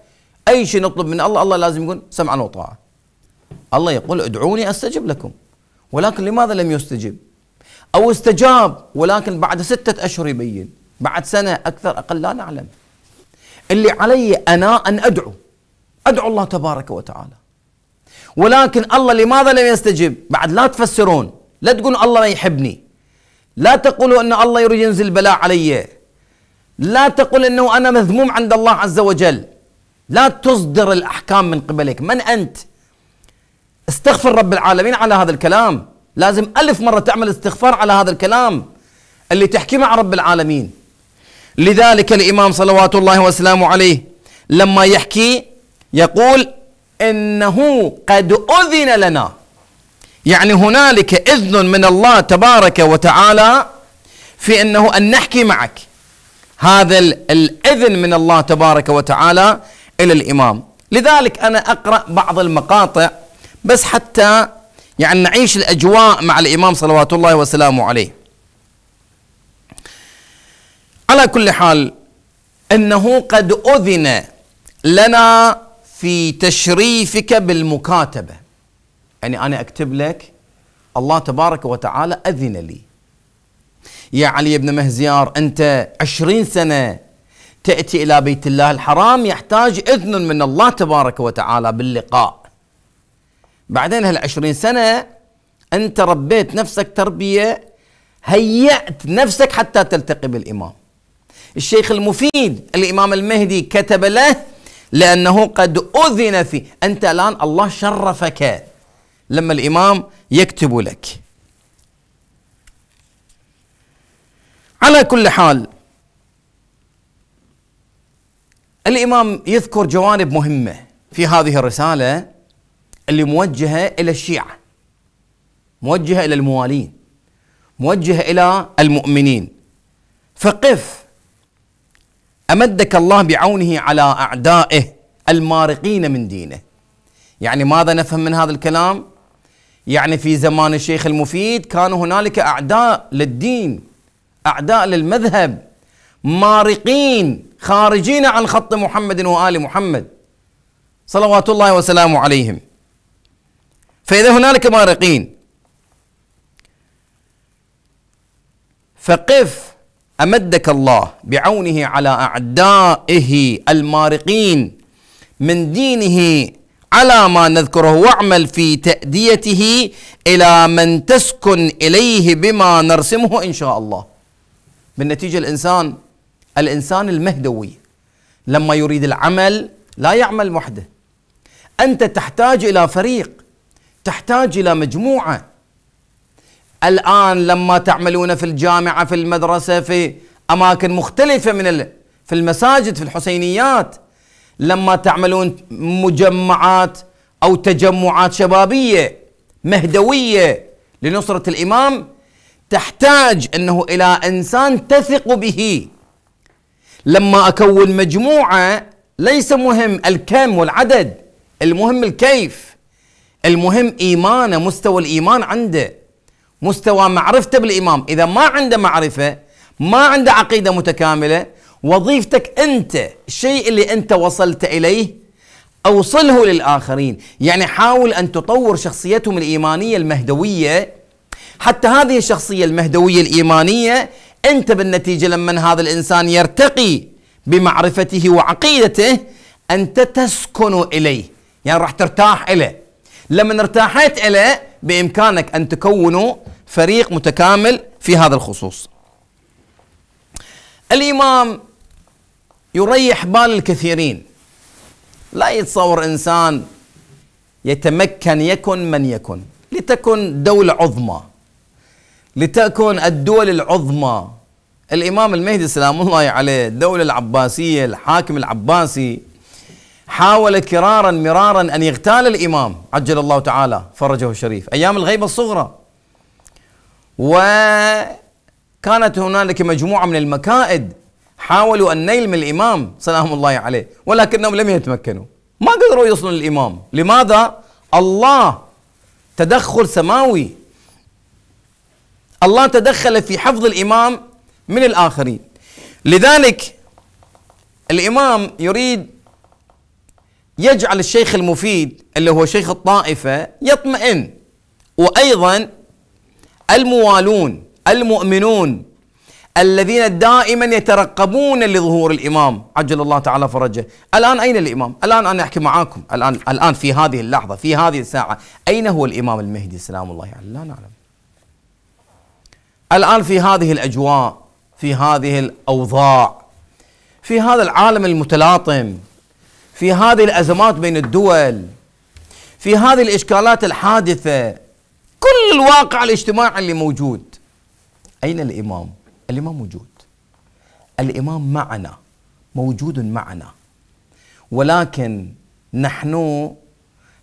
أي شيء نطلب من الله الله لازم يقول سمعا وطاعة الله يقول ادعوني أستجب لكم ولكن لماذا لم يستجب أو استجاب ولكن بعد ستة أشهر يبين بعد سنة أكثر أقل لا نعلم اللي علي أنا أن أدعو أدعو الله تبارك وتعالى ولكن الله لماذا لم يستجب بعد لا تفسرون لا تقولوا الله ما يحبني لا تقولوا أن الله يريد ينزل بلاء علي لا تقول أنه أنا مذموم عند الله عز وجل لا تصدر الأحكام من قبلك من أنت استغفر رب العالمين على هذا الكلام لازم ألف مرة تعمل استغفار على هذا الكلام اللي تحكي مع رب العالمين لذلك الإمام صلوات الله وسلامه عليه لما يحكي يقول إنه قد أذن لنا يعني هنالك إذن من الله تبارك وتعالى في أنه أن نحكي معك هذا الإذن من الله تبارك وتعالى إلى الإمام لذلك أنا أقرأ بعض المقاطع بس حتى يعني نعيش الأجواء مع الإمام صلوات الله وسلامه عليه على كل حال أنه قد أذن لنا في تشريفك بالمكاتبة يعني أنا أكتب لك الله تبارك وتعالى أذن لي يا علي بن مهزيار أنت عشرين سنة تأتي إلى بيت الله الحرام يحتاج إذن من الله تبارك وتعالى باللقاء بعدين هالعشرين سنة أنت ربيت نفسك تربية هيأت نفسك حتى تلتقي بالإمام الشيخ المفيد الإمام المهدي كتب له لأنه قد أذن فيه أنت الآن الله شرفك لما الإمام يكتب لك على كل حال الإمام يذكر جوانب مهمة في هذه الرسالة اللي موجهة إلى الشيعة موجهة إلى الموالين موجهة إلى المؤمنين فقف أمدك الله بعونه على أعدائه المارقين من دينه يعني ماذا نفهم من هذا الكلام يعني في زمان الشيخ المفيد كان هنالك أعداء للدين أعداء للمذهب مارقين خارجين عن خط محمد وآل محمد صلوات الله وسلامه عليهم فإذا هنالك مارقين فقف أمدك الله بعونه على أعدائه المارقين من دينه على ما نذكره واعمل في تأديته إلى من تسكن إليه بما نرسمه إن شاء الله بالنتيجة الإنسان الإنسان المهدوي لما يريد العمل لا يعمل وحده أنت تحتاج إلى فريق تحتاج إلى مجموعة الآن لما تعملون في الجامعة في المدرسة في أماكن مختلفة من في المساجد في الحسينيات لما تعملون مجمعات أو تجمعات شبابية مهدوية لنصرة الإمام تحتاج أنه إلى إنسان تثق به لما أكون مجموعة ليس مهم الكم والعدد المهم الكيف المهم إيمانه مستوى الإيمان عنده مستوى معرفته بالإمام إذا ما عنده معرفة ما عنده عقيدة متكاملة وظيفتك انت الشيء اللي انت وصلت اليه اوصله للاخرين يعني حاول ان تطور شخصيتهم الايمانيه المهدويه حتى هذه الشخصيه المهدويه الايمانيه انت بالنتيجه لما هذا الانسان يرتقي بمعرفته وعقيدته انت تسكن اليه يعني راح ترتاح اليه لما ارتاحت اليه بامكانك ان تكون فريق متكامل في هذا الخصوص الامام يريح بال الكثيرين لا يتصور انسان يتمكن يكن من يكن لتكن دوله عظمى لتكن الدول العظمى الامام المهدي سلام الله عليه الدوله العباسيه الحاكم العباسي حاول كرارا مرارا ان يغتال الامام عجل الله تعالى فرجه الشريف ايام الغيبه الصغرى وكانت هنالك مجموعه من المكائد حاولوا النيل من الإمام سلام الله عليه ولكنهم لم يتمكنوا ما قدروا يصلوا للإمام لماذا؟ الله تدخل سماوي الله تدخل في حفظ الإمام من الآخرين لذلك الإمام يريد يجعل الشيخ المفيد اللي هو شيخ الطائفة يطمئن وأيضا الموالون المؤمنون الذين دائما يترقبون لظهور الامام عجل الله تعالى فرجه الان اين الامام الان انا احكي معاكم الان الان في هذه اللحظه في هذه الساعه اين هو الامام المهدي سلام الله عليه لا نعلم الان في هذه الاجواء في هذه الاوضاع في هذا العالم المتلاطم في هذه الازمات بين الدول في هذه الاشكالات الحادثه كل الواقع الاجتماعي اللي موجود اين الامام الإمام موجود الإمام معنا موجود معنا ولكن نحن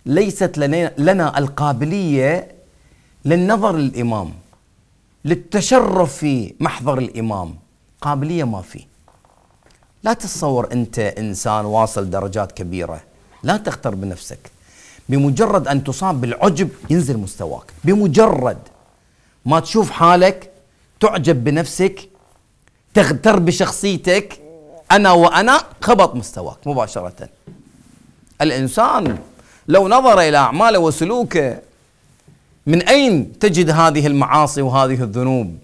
ليست لنا القابلية للنظر للإمام للتشرف في محضر الإمام قابلية ما في لا تتصور أنت إنسان واصل درجات كبيرة لا تختر بنفسك بمجرد أن تصاب بالعجب ينزل مستواك بمجرد ما تشوف حالك تعجب بنفسك تغتر بشخصيتك انا وانا خبط مستواك مباشره الانسان لو نظر الى اعماله وسلوكه من اين تجد هذه المعاصي وهذه الذنوب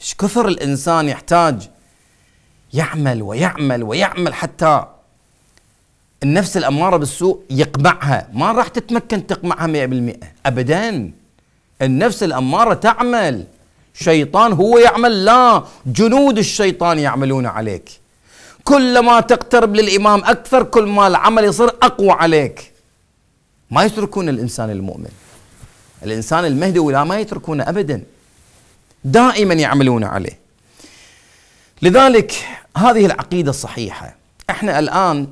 ايش كثر الانسان يحتاج يعمل ويعمل ويعمل حتى النفس الاماره بالسوء يقمعها ما راح تتمكن تقمعها 100% ابدا النفس الاماره تعمل شيطان هو يعمل لا جنود الشيطان يعملون عليك كلما تقترب للإمام أكثر كل ما العمل يصير أقوى عليك ما يتركون الإنسان المؤمن الإنسان المهدي ولا ما يتركونه أبدا دائما يعملون عليه لذلك هذه العقيدة الصحيحة احنا الآن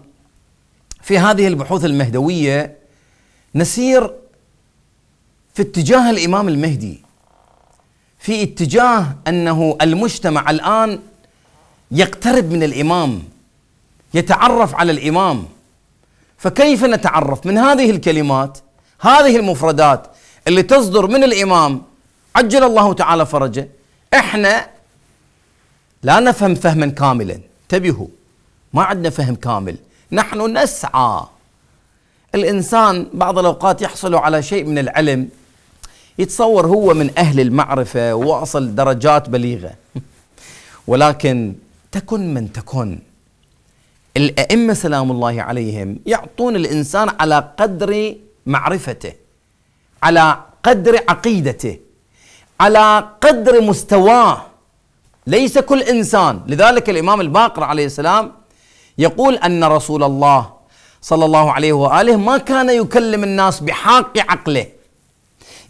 في هذه البحوث المهدوية نسير في اتجاه الإمام المهدي في اتجاه انه المجتمع الان يقترب من الامام يتعرف على الامام فكيف نتعرف من هذه الكلمات هذه المفردات اللي تصدر من الامام عجل الله تعالى فرجه احنا لا نفهم فهما كاملا انتبهوا ما عندنا فهم كامل نحن نسعى الانسان بعض الاوقات يحصل على شيء من العلم يتصور هو من أهل المعرفة واصل درجات بليغة ولكن تكن من تكن الأئمة سلام الله عليهم يعطون الإنسان على قدر معرفته على قدر عقيدته على قدر مستواه ليس كل إنسان لذلك الإمام الباقر عليه السلام يقول أن رسول الله صلى الله عليه وآله ما كان يكلم الناس بحاق عقله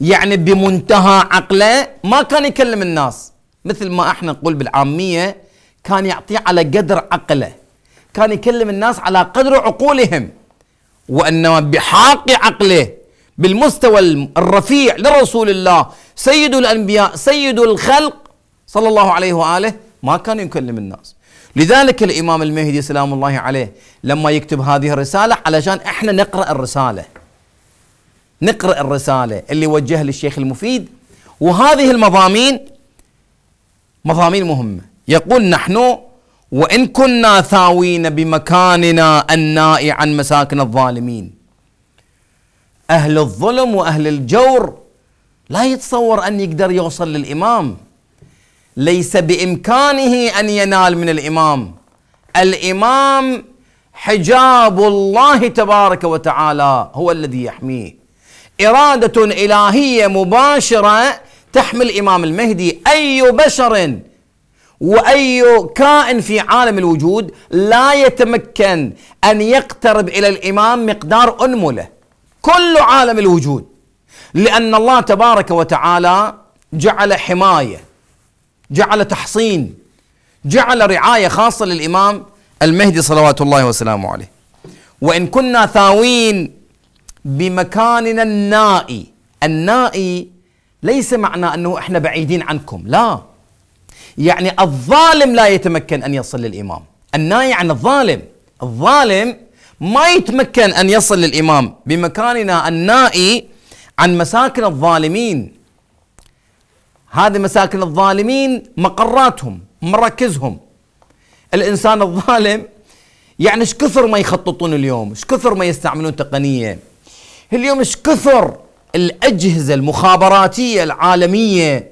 يعني بمنتهى عقله ما كان يكلم الناس مثل ما احنا نقول بالعاميه كان يعطيه على قدر عقله كان يكلم الناس على قدر عقولهم وانما بحاق عقله بالمستوى الرفيع لرسول الله سيد الانبياء سيد الخلق صلى الله عليه واله ما كان يكلم الناس لذلك الامام المهدي سلام الله عليه لما يكتب هذه الرساله علشان احنا نقرا الرساله نقرأ الرسالة اللي وجهها للشيخ المفيد وهذه المضامين مضامين مهمة يقول نحن وإن كنا ثاوين بمكاننا النائي عن مساكن الظالمين أهل الظلم وأهل الجور لا يتصور أن يقدر يوصل للإمام ليس بإمكانه أن ينال من الإمام الإمام حجاب الله تبارك وتعالى هو الذي يحميه إرادة إلهية مباشرة تحمل إمام المهدي أي بشر واي كائن في عالم الوجود لا يتمكن ان يقترب الى الامام مقدار انمله كل عالم الوجود لان الله تبارك وتعالى جعل حمايه جعل تحصين جعل رعايه خاصه للامام المهدي صلوات الله وسلامه عليه وان كنا ثاوين بمكاننا النائي النائي ليس معنى أنه إحنا بعيدين عنكم لا يعني الظالم لا يتمكن أن يصل للإمام النائي عن الظالم الظالم ما يتمكن أن يصل للإمام بمكاننا النائي عن مساكن الظالمين هذه مساكن الظالمين مقراتهم مراكزهم الإنسان الظالم يعني ايش كثر ما يخططون اليوم ايش كثر ما يستعملون تقنيه اليوم ايش كثر الاجهزه المخابراتيه العالميه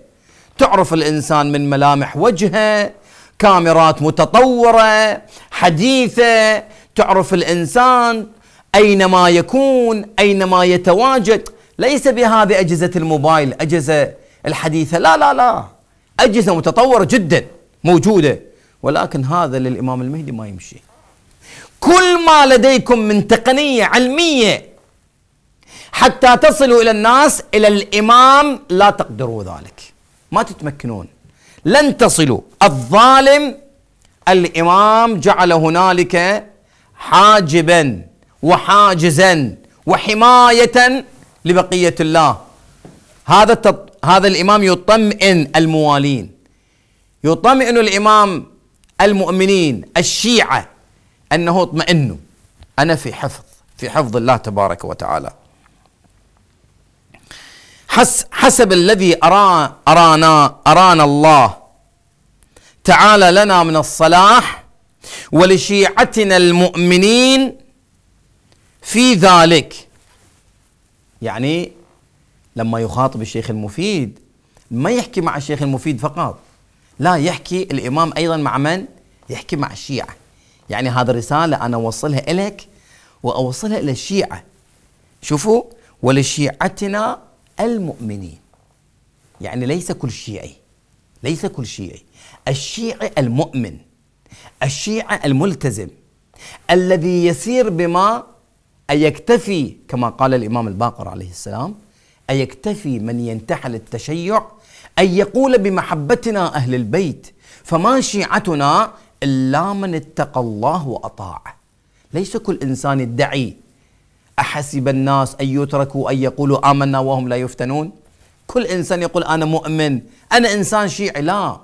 تعرف الانسان من ملامح وجهه كاميرات متطوره حديثه تعرف الانسان اينما يكون اينما يتواجد ليس بهذه اجهزه الموبايل اجهزه الحديثه لا لا لا اجهزه متطوره جدا موجوده ولكن هذا للامام المهدي ما يمشي كل ما لديكم من تقنيه علميه حتى تصلوا إلى الناس إلى الإمام لا تقدروا ذلك ما تتمكنون لن تصلوا الظالم الإمام جعل هنالك حاجبا وحاجزا وحماية لبقية الله هذا التط... هذا الإمام يطمئن الموالين يطمئن الإمام المؤمنين الشيعة أنه اطمئنوا أنا في حفظ في حفظ الله تبارك وتعالى حس حسب الذي أرى أرانا أرانا الله تعالى لنا من الصلاح ولشيعتنا المؤمنين في ذلك يعني لما يخاطب الشيخ المفيد ما يحكي مع الشيخ المفيد فقط لا يحكي الإمام أيضا مع من؟ يحكي مع الشيعة يعني هذه الرسالة أنا أوصلها إليك وأوصلها إلى الشيعة شوفوا ولشيعتنا المؤمنين يعني ليس كل شيعي ليس كل شيعي الشيعي المؤمن الشيعي الملتزم الذي يسير بما يكتفي كما قال الإمام الباقر عليه السلام أيكتفي من ينتحل التشيع أن يقول بمحبتنا أهل البيت فما شيعتنا إلا من اتقى الله وأطاع ليس كل إنسان يدعي أحسب الناس أن يتركوا أن يقولوا آمنا وهم لا يفتنون كل إنسان يقول أنا مؤمن أنا إنسان شيعي لا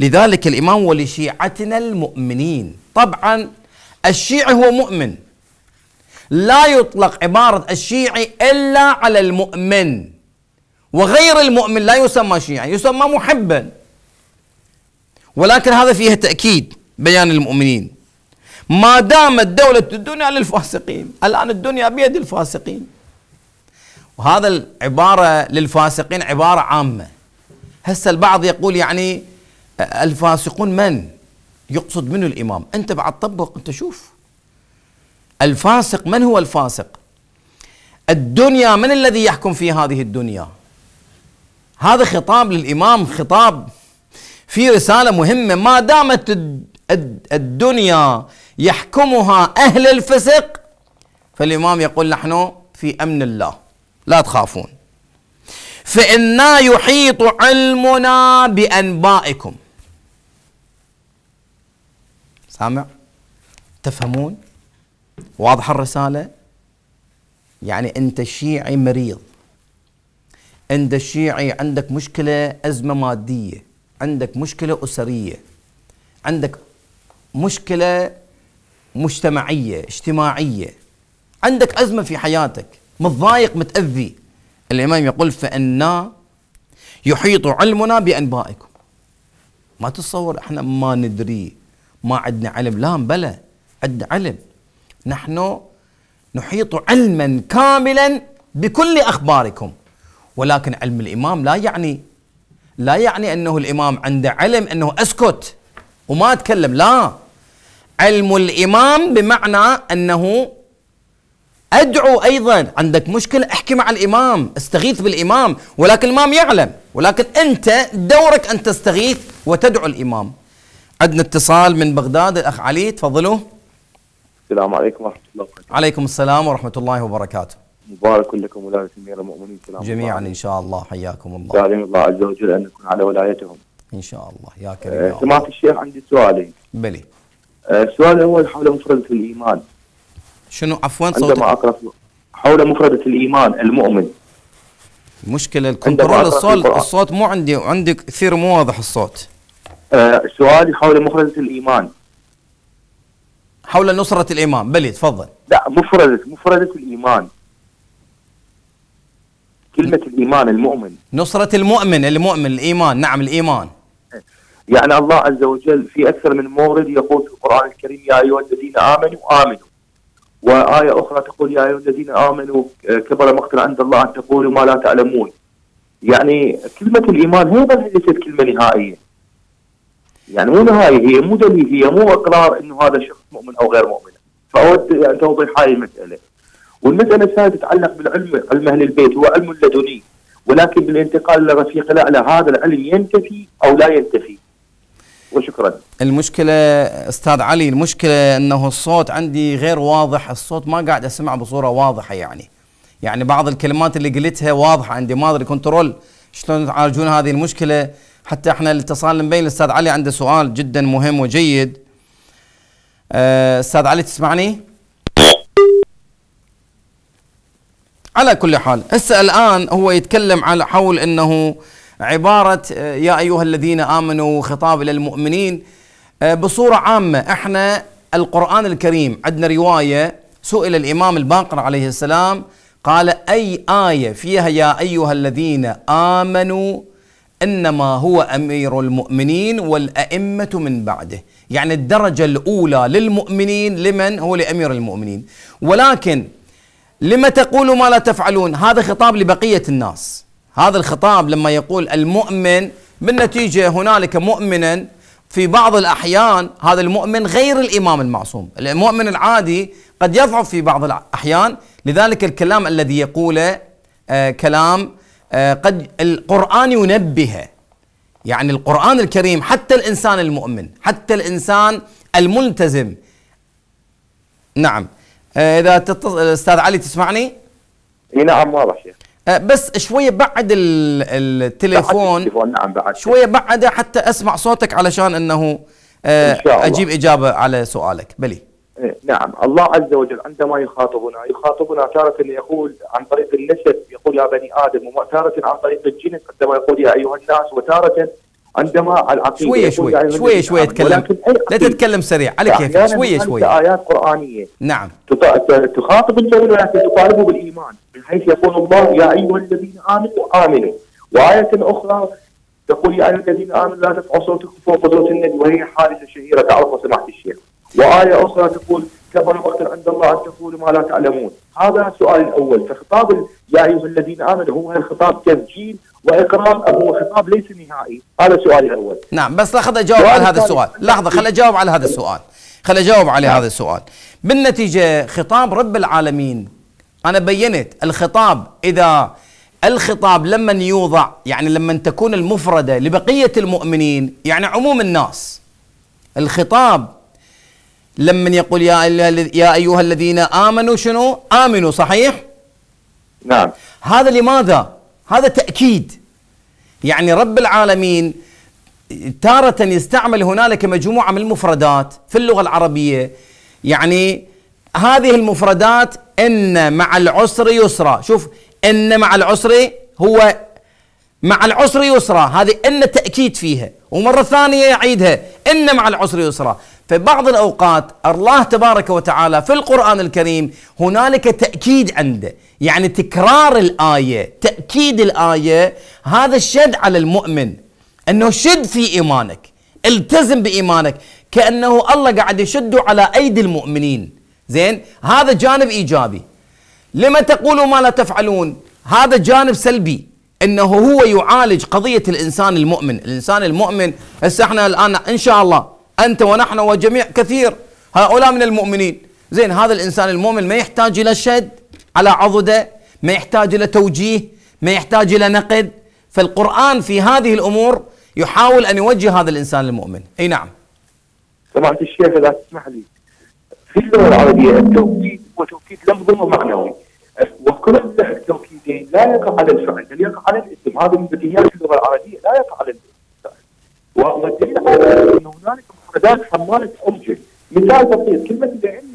لذلك الإمام ولشيعتنا المؤمنين طبعا الشيعي هو مؤمن لا يطلق عبارة الشيعي إلا على المؤمن وغير المؤمن لا يسمى شيعي يسمى محبا ولكن هذا فيه تأكيد بيان المؤمنين ما دامت دولة الدنيا للفاسقين الآن الدنيا بيد الفاسقين وهذا العبارة للفاسقين عبارة عامة هسه البعض يقول يعني آه، الفاسقون من يقصد منه الإمام أنت بعد طبق أنت شوف الفاسق من هو الفاسق الدنيا من الذي يحكم في هذه الدنيا هذا خطاب للإمام خطاب في رسالة مهمة ما دامت الدنيا يحكمها أهل الفسق فالإمام يقول نحن في أمن الله لا تخافون فإنا يحيط علمنا بأنبائكم سامع تفهمون واضحة الرسالة يعني أنت شيعي مريض أنت شيعي عندك مشكلة أزمة مادية عندك مشكلة أسرية عندك مشكلة مجتمعيه اجتماعيه عندك ازمه في حياتك متضايق متاذي الامام يقول فانا يحيط علمنا بانبائكم ما تتصور احنا ما ندري ما عندنا علم لا بلى عندنا علم نحن نحيط علما كاملا بكل اخباركم ولكن علم الامام لا يعني لا يعني انه الامام عنده علم انه اسكت وما اتكلم لا علم الإمام بمعنى أنه أدعو أيضا عندك مشكلة احكي مع الإمام استغيث بالإمام ولكن الإمام يعلم ولكن أنت دورك أن تستغيث وتدعو الإمام عندنا اتصال من بغداد الأخ علي تفضلوا السلام عليكم ورحمة الله وبركاته عليكم السلام ورحمة الله وبركاته مبارك لكم ولاية أمير المؤمنين سلام جميعا الله. إن شاء الله حياكم الله سالم الله عز وجل أن نكون على ولايتهم إن شاء الله يا كريم آه، سمعت الشيخ عندي سؤالين بلي السؤال الاول حول مفردة الإيمان شنو عفوا صوتك عندما أقرأ حول مفردة الإيمان المؤمن المشكلة الكنترول الصوت الصوت مو عندي عندك كثير مو واضح الصوت آه، سؤالي حول مفردة الإيمان حول نصرة الإيمان بلي تفضل لا مفردة مفردة الإيمان كلمة الإيمان المؤمن نصرة المؤمن المؤمن الإيمان نعم الإيمان يعني الله عز وجل في أكثر من مورد يقول في القرآن الكريم يا أيها الذين آمنوا آمنوا وآية أخرى تقول يا أيها الذين آمنوا كبر مقتل عند الله أن تقولوا ما لا تعلمون يعني كلمة الإيمان هي ليست كلمة نهائية يعني مو نهائية هي مو دليل هي مو إقرار أنه هذا شخص مؤمن أو غير مؤمن فأود يعني توضيح هذه المسألة والمسألة الثانية تتعلق بالعلم علم أهل البيت هو علم لدني ولكن بالانتقال رفيق الأعلى هذا العلم ينتفي أو لا ينتفي وشكرا المشكلة أستاذ علي المشكلة أنه الصوت عندي غير واضح الصوت ما قاعد أسمع بصورة واضحة يعني يعني بعض الكلمات اللي قلتها واضحة عندي ما أدري كنترول شلون تعالجون هذه المشكلة حتى احنا الاتصال بين الأستاذ علي عنده سؤال جدا مهم وجيد آه، أستاذ علي تسمعني؟ على كل حال هسه الآن هو يتكلم على حول أنه عبارة آه، يا أيها الذين آمنوا خطاب إلى المؤمنين آه، بصورة عامة احنا القرآن الكريم عندنا رواية سئل الإمام الباقر عليه السلام قال أي آية فيها يا أيها الذين آمنوا إنما هو أمير المؤمنين والأئمة من بعده يعني الدرجة الأولى للمؤمنين لمن هو لأمير المؤمنين ولكن لما تقولوا ما لا تفعلون هذا خطاب لبقية الناس هذا الخطاب لما يقول المؤمن بالنتيجة هنالك مؤمنا في بعض الأحيان هذا المؤمن غير الإمام المعصوم المؤمن العادي قد يضعف في بعض الأحيان لذلك الكلام الذي يقوله آه كلام آه قد القرآن ينبهه يعني القرآن الكريم حتى الإنسان المؤمن حتى الإنسان الملتزم نعم آه إذا تتصل أستاذ علي تسمعني نعم واضح آه، بس شويه بعد التليفون, بعد نعم، شويه بعده حتى اسمع صوتك علشان انه آه، إن اجيب اجابه على سؤالك بلي إيه، نعم الله عز وجل عندما يخاطبنا يخاطبنا تارة يقول عن طريق النسب يقول يا بني ادم وتارة عن طريق الجنس عندما يقول يا ايها الناس وتارة عندما العقيده شويه شويه يعني شويه شويه تكلم لا تتكلم سريع على كيفك شويه شويه ايات قرانيه نعم تخاطب الدوله لكن تطالبه بالايمان من حيث يقول الله يا ايها الذين امنوا امنوا وايه اخرى تقول يا ايها الذين امنوا لا ترفعوا صوتكم فوق صوت النبي وهي حادثه شهيره تعرفها سماحه الشيخ وايه اخرى تقول كبر وقت عند الله ان تقولوا ما لا تعلمون هذا السؤال الاول فخطاب يا ايها الذين امنوا هو خطاب تسجيل واقرار هو خطاب ليس نهائي هذا سؤالي الاول نعم بس لحظه اجاوب على هذا السؤال لحظه خل اجاوب على هذا السؤال خل اجاوب على هذا السؤال بالنتيجه خطاب رب العالمين انا بينت الخطاب اذا الخطاب لما يوضع يعني لما تكون المفردة لبقية المؤمنين يعني عموم الناس الخطاب لمن يقول يا يا ايها الذين امنوا شنو؟ امنوا صحيح؟ نعم هذا لماذا؟ هذا تاكيد يعني رب العالمين تارة يستعمل هنالك مجموعة من المفردات في اللغة العربية يعني هذه المفردات إن مع العسر يسرا شوف إن مع العسر هو مع العسر يسرا هذه إن تأكيد فيها ومرة ثانية يعيدها إن مع العسر يسرا في بعض الأوقات الله تبارك وتعالى في القرآن الكريم هنالك تأكيد عنده يعني تكرار الآية تأكيد الآية هذا الشد على المؤمن أنه شد في إيمانك التزم بإيمانك كأنه الله قاعد يشد على أيدي المؤمنين زين هذا جانب إيجابي لما تقولوا ما لا تفعلون هذا جانب سلبي انه هو يعالج قضيه الانسان المؤمن، الانسان المؤمن هسه احنا الان ان شاء الله أنت ونحن وجميع كثير هؤلاء من المؤمنين زين هذا الإنسان المؤمن ما يحتاج إلى شد على عضده ما يحتاج إلى توجيه ما يحتاج إلى نقد فالقرآن في هذه الأمور يحاول أن يوجه هذا الإنسان المؤمن أي نعم سمعت الشيخ إذا تسمح لي في اللغة العربية التوكيد هو توكيد لفظي ومعنوي وكل التوكيدين لا يقع على الفعل بل يقع على الاسم هذا من بديهيات اللغة العربية لا يقع على الفعل والدليل على أن هنالك فقدان حمالة اوجه مثال بسيط كلمة العلم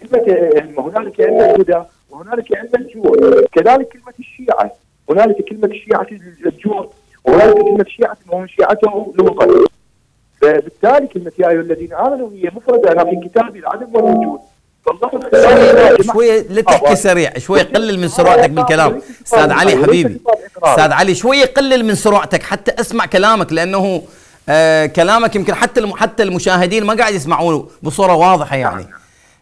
كلمة هنالك علم الهدى وهنالك علم الجوع كذلك كلمة الشيعة هنالك كلمة الشيعه الجوع وهنالك كلمة شيعة وهم شيعته لغة فبالتالي كلمة يا أيها الذين آمنوا هي مفردة أنا في كتابي العدم والوجود شوي لا تحكي سريع شوي قلل من سرعتك بالكلام استاذ طيب، علي طيب، حبيبي استاذ علي شوي قلل من سرعتك حتى اسمع كلامك لانه آه كلامك يمكن حتى حتى المشاهدين ما قاعد يسمعونه بصوره واضحه يعني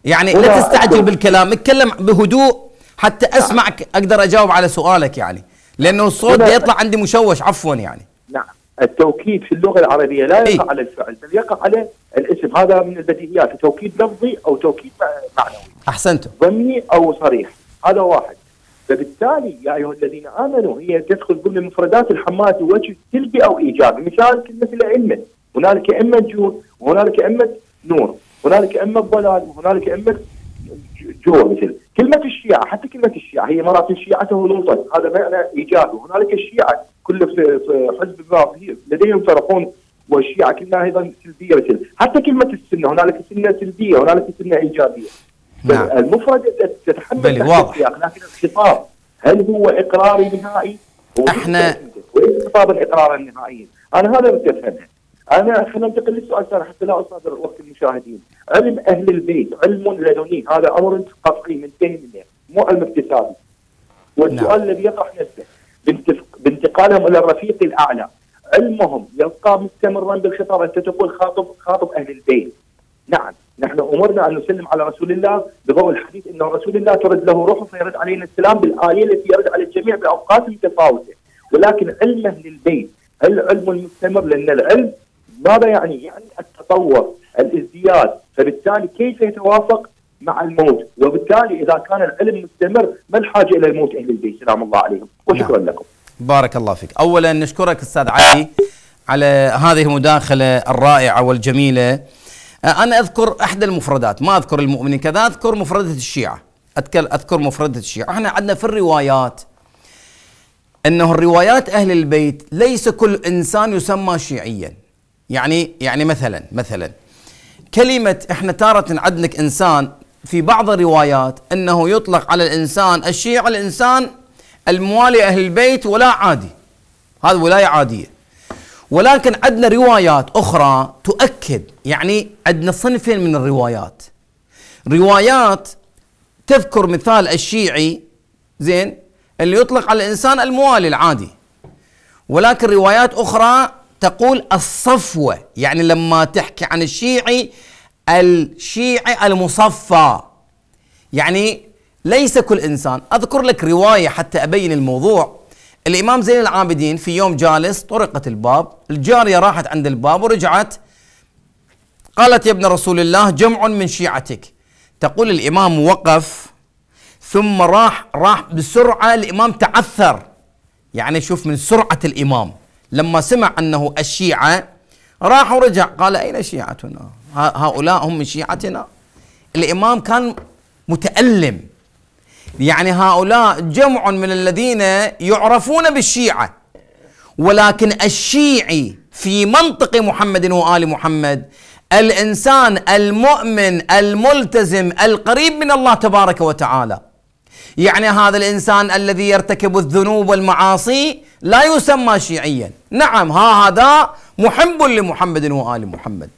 يعني لا تستعجل بالكلام اتكلم بهدوء حتى اسمعك اقدر اجاوب على سؤالك يعني لانه الصوت يطلع عندي مشوش عفوا يعني نعم التوكيد في اللغه العربيه لا إيه. يقع إيه؟ على الفعل بل يقع على الاسم هذا من البديهيات توكيد لفظي او توكيد معنوي احسنت ضمني او صريح هذا واحد فبالتالي يا ايها الذين امنوا هي تدخل ضمن مفردات الحماس بوجه سلبي او ايجابي، مثال كلمه الائمه، هنالك ائمه جور وهنالك ائمه نور، هنالك ائمه ضلال وهنالك ائمه جور مثل كلمه الشيعه حتى كلمه الشيعه هي مرات شيعته تهلوطا هذا معنى ايجابي، هنالك الشيعه كل حزب الباب لديهم فرقون والشيعه كلها ايضا سلبيه مثل حتى كلمه السنه هنالك سنه سلبيه هنالك سنه ايجابيه نعم. المفردة تتحمل بلي واضح لكن الخطاب هل هو اقراري نهائي؟ احنا وين خطاب الاقرار النهائي؟ انا هذا بدي افهمه. انا خلينا ننتقل للسؤال الثاني حتى لا اصادر وقت المشاهدين. علم اهل البيت علم لدني هذا امر قطعي منتهي منه مو علم اكتسابي. والسؤال نعم. الذي يطرح نفسه بانتقالهم الى الرفيق الاعلى علمهم يبقى مستمرا بالخطاب انت تقول خاطب خاطب اهل البيت. نعم نحن امرنا ان نسلم على رسول الله بضوء الحديث انه رسول الله ترد له روحه فيرد علينا السلام بالاليه التي يرد على الجميع باوقات متفاوته ولكن علمه للبيت العلم المستمر لان العلم ماذا يعني؟ يعني التطور الازدياد فبالتالي كيف يتوافق مع الموت وبالتالي اذا كان العلم مستمر ما الحاجه الى الموت اهل البيت سلام الله عليهم وشكرا نعم. لكم. بارك الله فيك، اولا نشكرك استاذ علي على هذه المداخله الرائعه والجميله آه، أنا أذكر أحد المفردات ما أذكر المؤمنين كذا أذكر مفردة الشيعة أذكر مفردة الشيعة إحنا عندنا في الروايات أنه الروايات أهل البيت ليس كل إنسان يسمى شيعيا يعني يعني مثلا مثلا كلمة إحنا تارة عندنا إنسان في بعض الروايات أنه يطلق على الإنسان الشيعي الإنسان الموالي أهل البيت ولا عادي هذا ولاية عادية ولكن عندنا روايات أخرى تؤكد يعني عندنا صنفين من الروايات روايات تذكر مثال الشيعي زين اللي يطلق على الإنسان الموالي العادي ولكن روايات أخرى تقول الصفوة يعني لما تحكي عن الشيعي الشيعي المصفى يعني ليس كل إنسان أذكر لك رواية حتى أبين الموضوع الإمام زين العابدين في يوم جالس طرقت الباب الجارية راحت عند الباب ورجعت قالت يا ابن رسول الله جمع من شيعتك تقول الإمام وقف ثم راح راح بسرعة الإمام تعثر يعني شوف من سرعة الإمام لما سمع أنه الشيعة راح ورجع قال أين شيعتنا هؤلاء هم من شيعتنا الإمام كان متألم يعني هؤلاء جمع من الذين يعرفون بالشيعة ولكن الشيعي في منطق محمد وآل محمد الإنسان المؤمن الملتزم القريب من الله تبارك وتعالى يعني هذا الإنسان الذي يرتكب الذنوب والمعاصي لا يسمى شيعيا نعم ها هذا محب لمحمد وآل محمد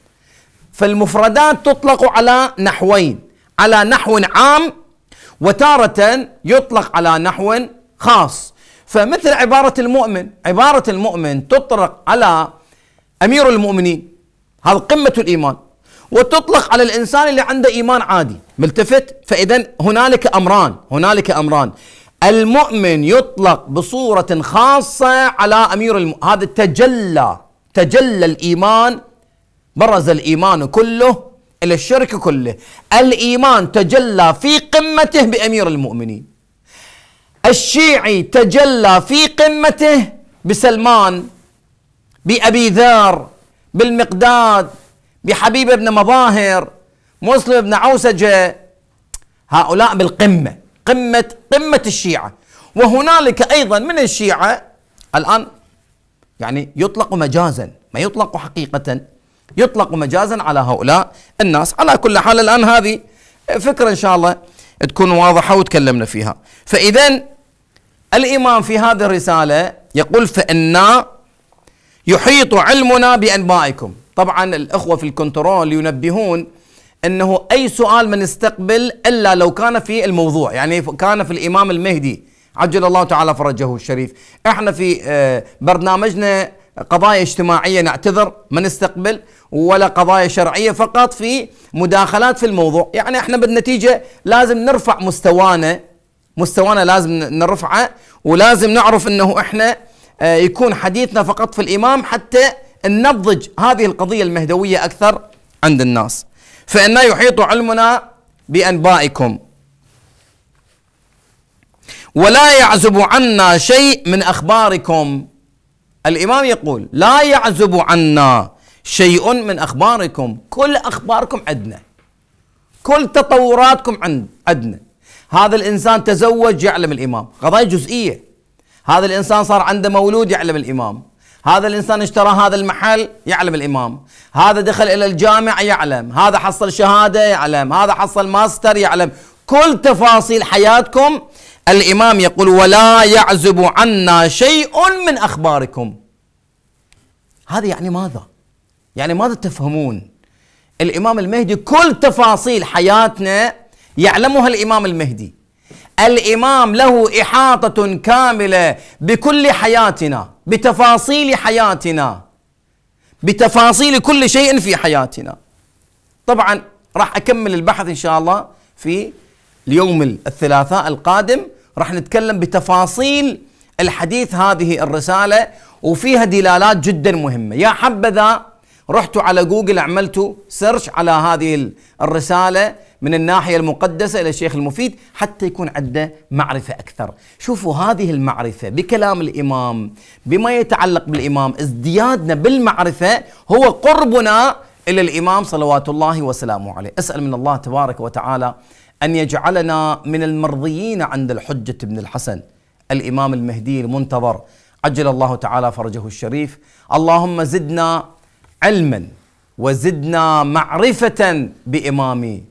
فالمفردات تطلق على نحوين على نحو عام وتارة يطلق على نحو خاص فمثل عبارة المؤمن عبارة المؤمن تطلق على أمير المؤمنين هذا قمة الإيمان وتطلق على الإنسان اللي عنده إيمان عادي ملتفت فإذا هنالك أمران هنالك أمران المؤمن يطلق بصورة خاصة على أمير الم... هذا تجلى تجلى الإيمان برز الإيمان كله إلى الشرك كله الإيمان تجلى في قمته بأمير المؤمنين الشيعي تجلى في قمته بسلمان بأبي ذر بالمقداد بحبيب بن مظاهر مسلم بن عوسجة هؤلاء بالقمة قمة قمة الشيعة وهنالك أيضا من الشيعة الآن يعني يطلق مجازا ما يطلق حقيقة يطلق مجازا على هؤلاء الناس على كل حال الآن هذه فكرة إن شاء الله تكون واضحة وتكلمنا فيها فإذا الإمام في هذه الرسالة يقول فإنا يحيط علمنا بأنبائكم طبعا الأخوة في الكنترول ينبهون أنه أي سؤال من استقبل إلا لو كان في الموضوع يعني كان في الإمام المهدي عجل الله تعالى فرجه الشريف احنا في آه، برنامجنا قضايا اجتماعيه نعتذر ما نستقبل ولا قضايا شرعيه فقط في مداخلات في الموضوع، يعني احنا بالنتيجه لازم نرفع مستوانا مستوانا لازم نرفعه ولازم نعرف انه احنا آه، يكون حديثنا فقط في الامام حتى ننضج هذه القضيه المهدويه اكثر عند الناس. فإن يحيط علمنا بأنبائكم ولا يعزب عنا شيء من أخباركم الإمام يقول لا يعزب عنا شيء من أخباركم كل أخباركم عندنا كل تطوراتكم عندنا هذا الإنسان تزوج يعلم الإمام قضايا جزئية هذا الإنسان صار عنده مولود يعلم الإمام هذا الانسان اشترى هذا المحل يعلم الامام هذا دخل الى الجامعه يعلم هذا حصل شهاده يعلم هذا حصل ماستر يعلم كل تفاصيل حياتكم الإمام يقول ولا يعزب عنا شيء من أخباركم هذا يعني ماذا؟ يعني ماذا تفهمون؟ الإمام المهدي كل تفاصيل حياتنا يعلمها الإمام المهدي الإمام له إحاطة كاملة بكل حياتنا بتفاصيل حياتنا بتفاصيل كل شيء في حياتنا طبعا راح أكمل البحث إن شاء الله في اليوم الثلاثاء القادم راح نتكلم بتفاصيل الحديث هذه الرسالة وفيها دلالات جدا مهمة يا حبذا رحتوا على جوجل عملتوا سيرش على هذه الرسالة من الناحية المقدسة إلى الشيخ المفيد حتى يكون عنده معرفة أكثر شوفوا هذه المعرفة بكلام الإمام بما يتعلق بالإمام ازديادنا بالمعرفة هو قربنا إلى الإمام صلوات الله وسلامه عليه أسأل من الله تبارك وتعالى أن يجعلنا من المرضيين عند الحجة بن الحسن الإمام المهدي المنتظر عجل الله تعالى فرجه الشريف اللهم زدنا علما وزدنا معرفة بإمام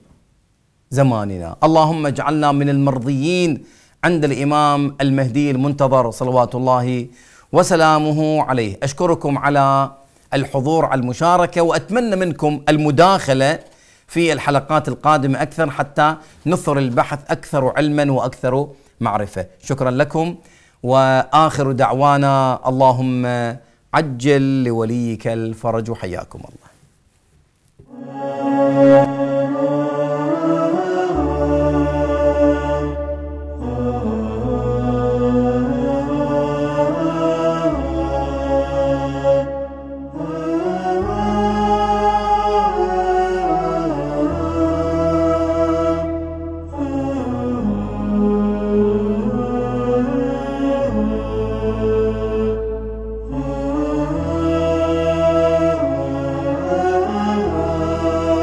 زماننا اللهم اجعلنا من المرضيين عند الإمام المهدي المنتظر صلوات الله وسلامه عليه أشكركم على الحضور على المشاركة وأتمنى منكم المداخلة في الحلقات القادمة أكثر حتى نثر البحث أكثر علما وأكثر معرفة شكرا لكم وآخر دعوانا اللهم عجل لوليك الفرج حياكم الله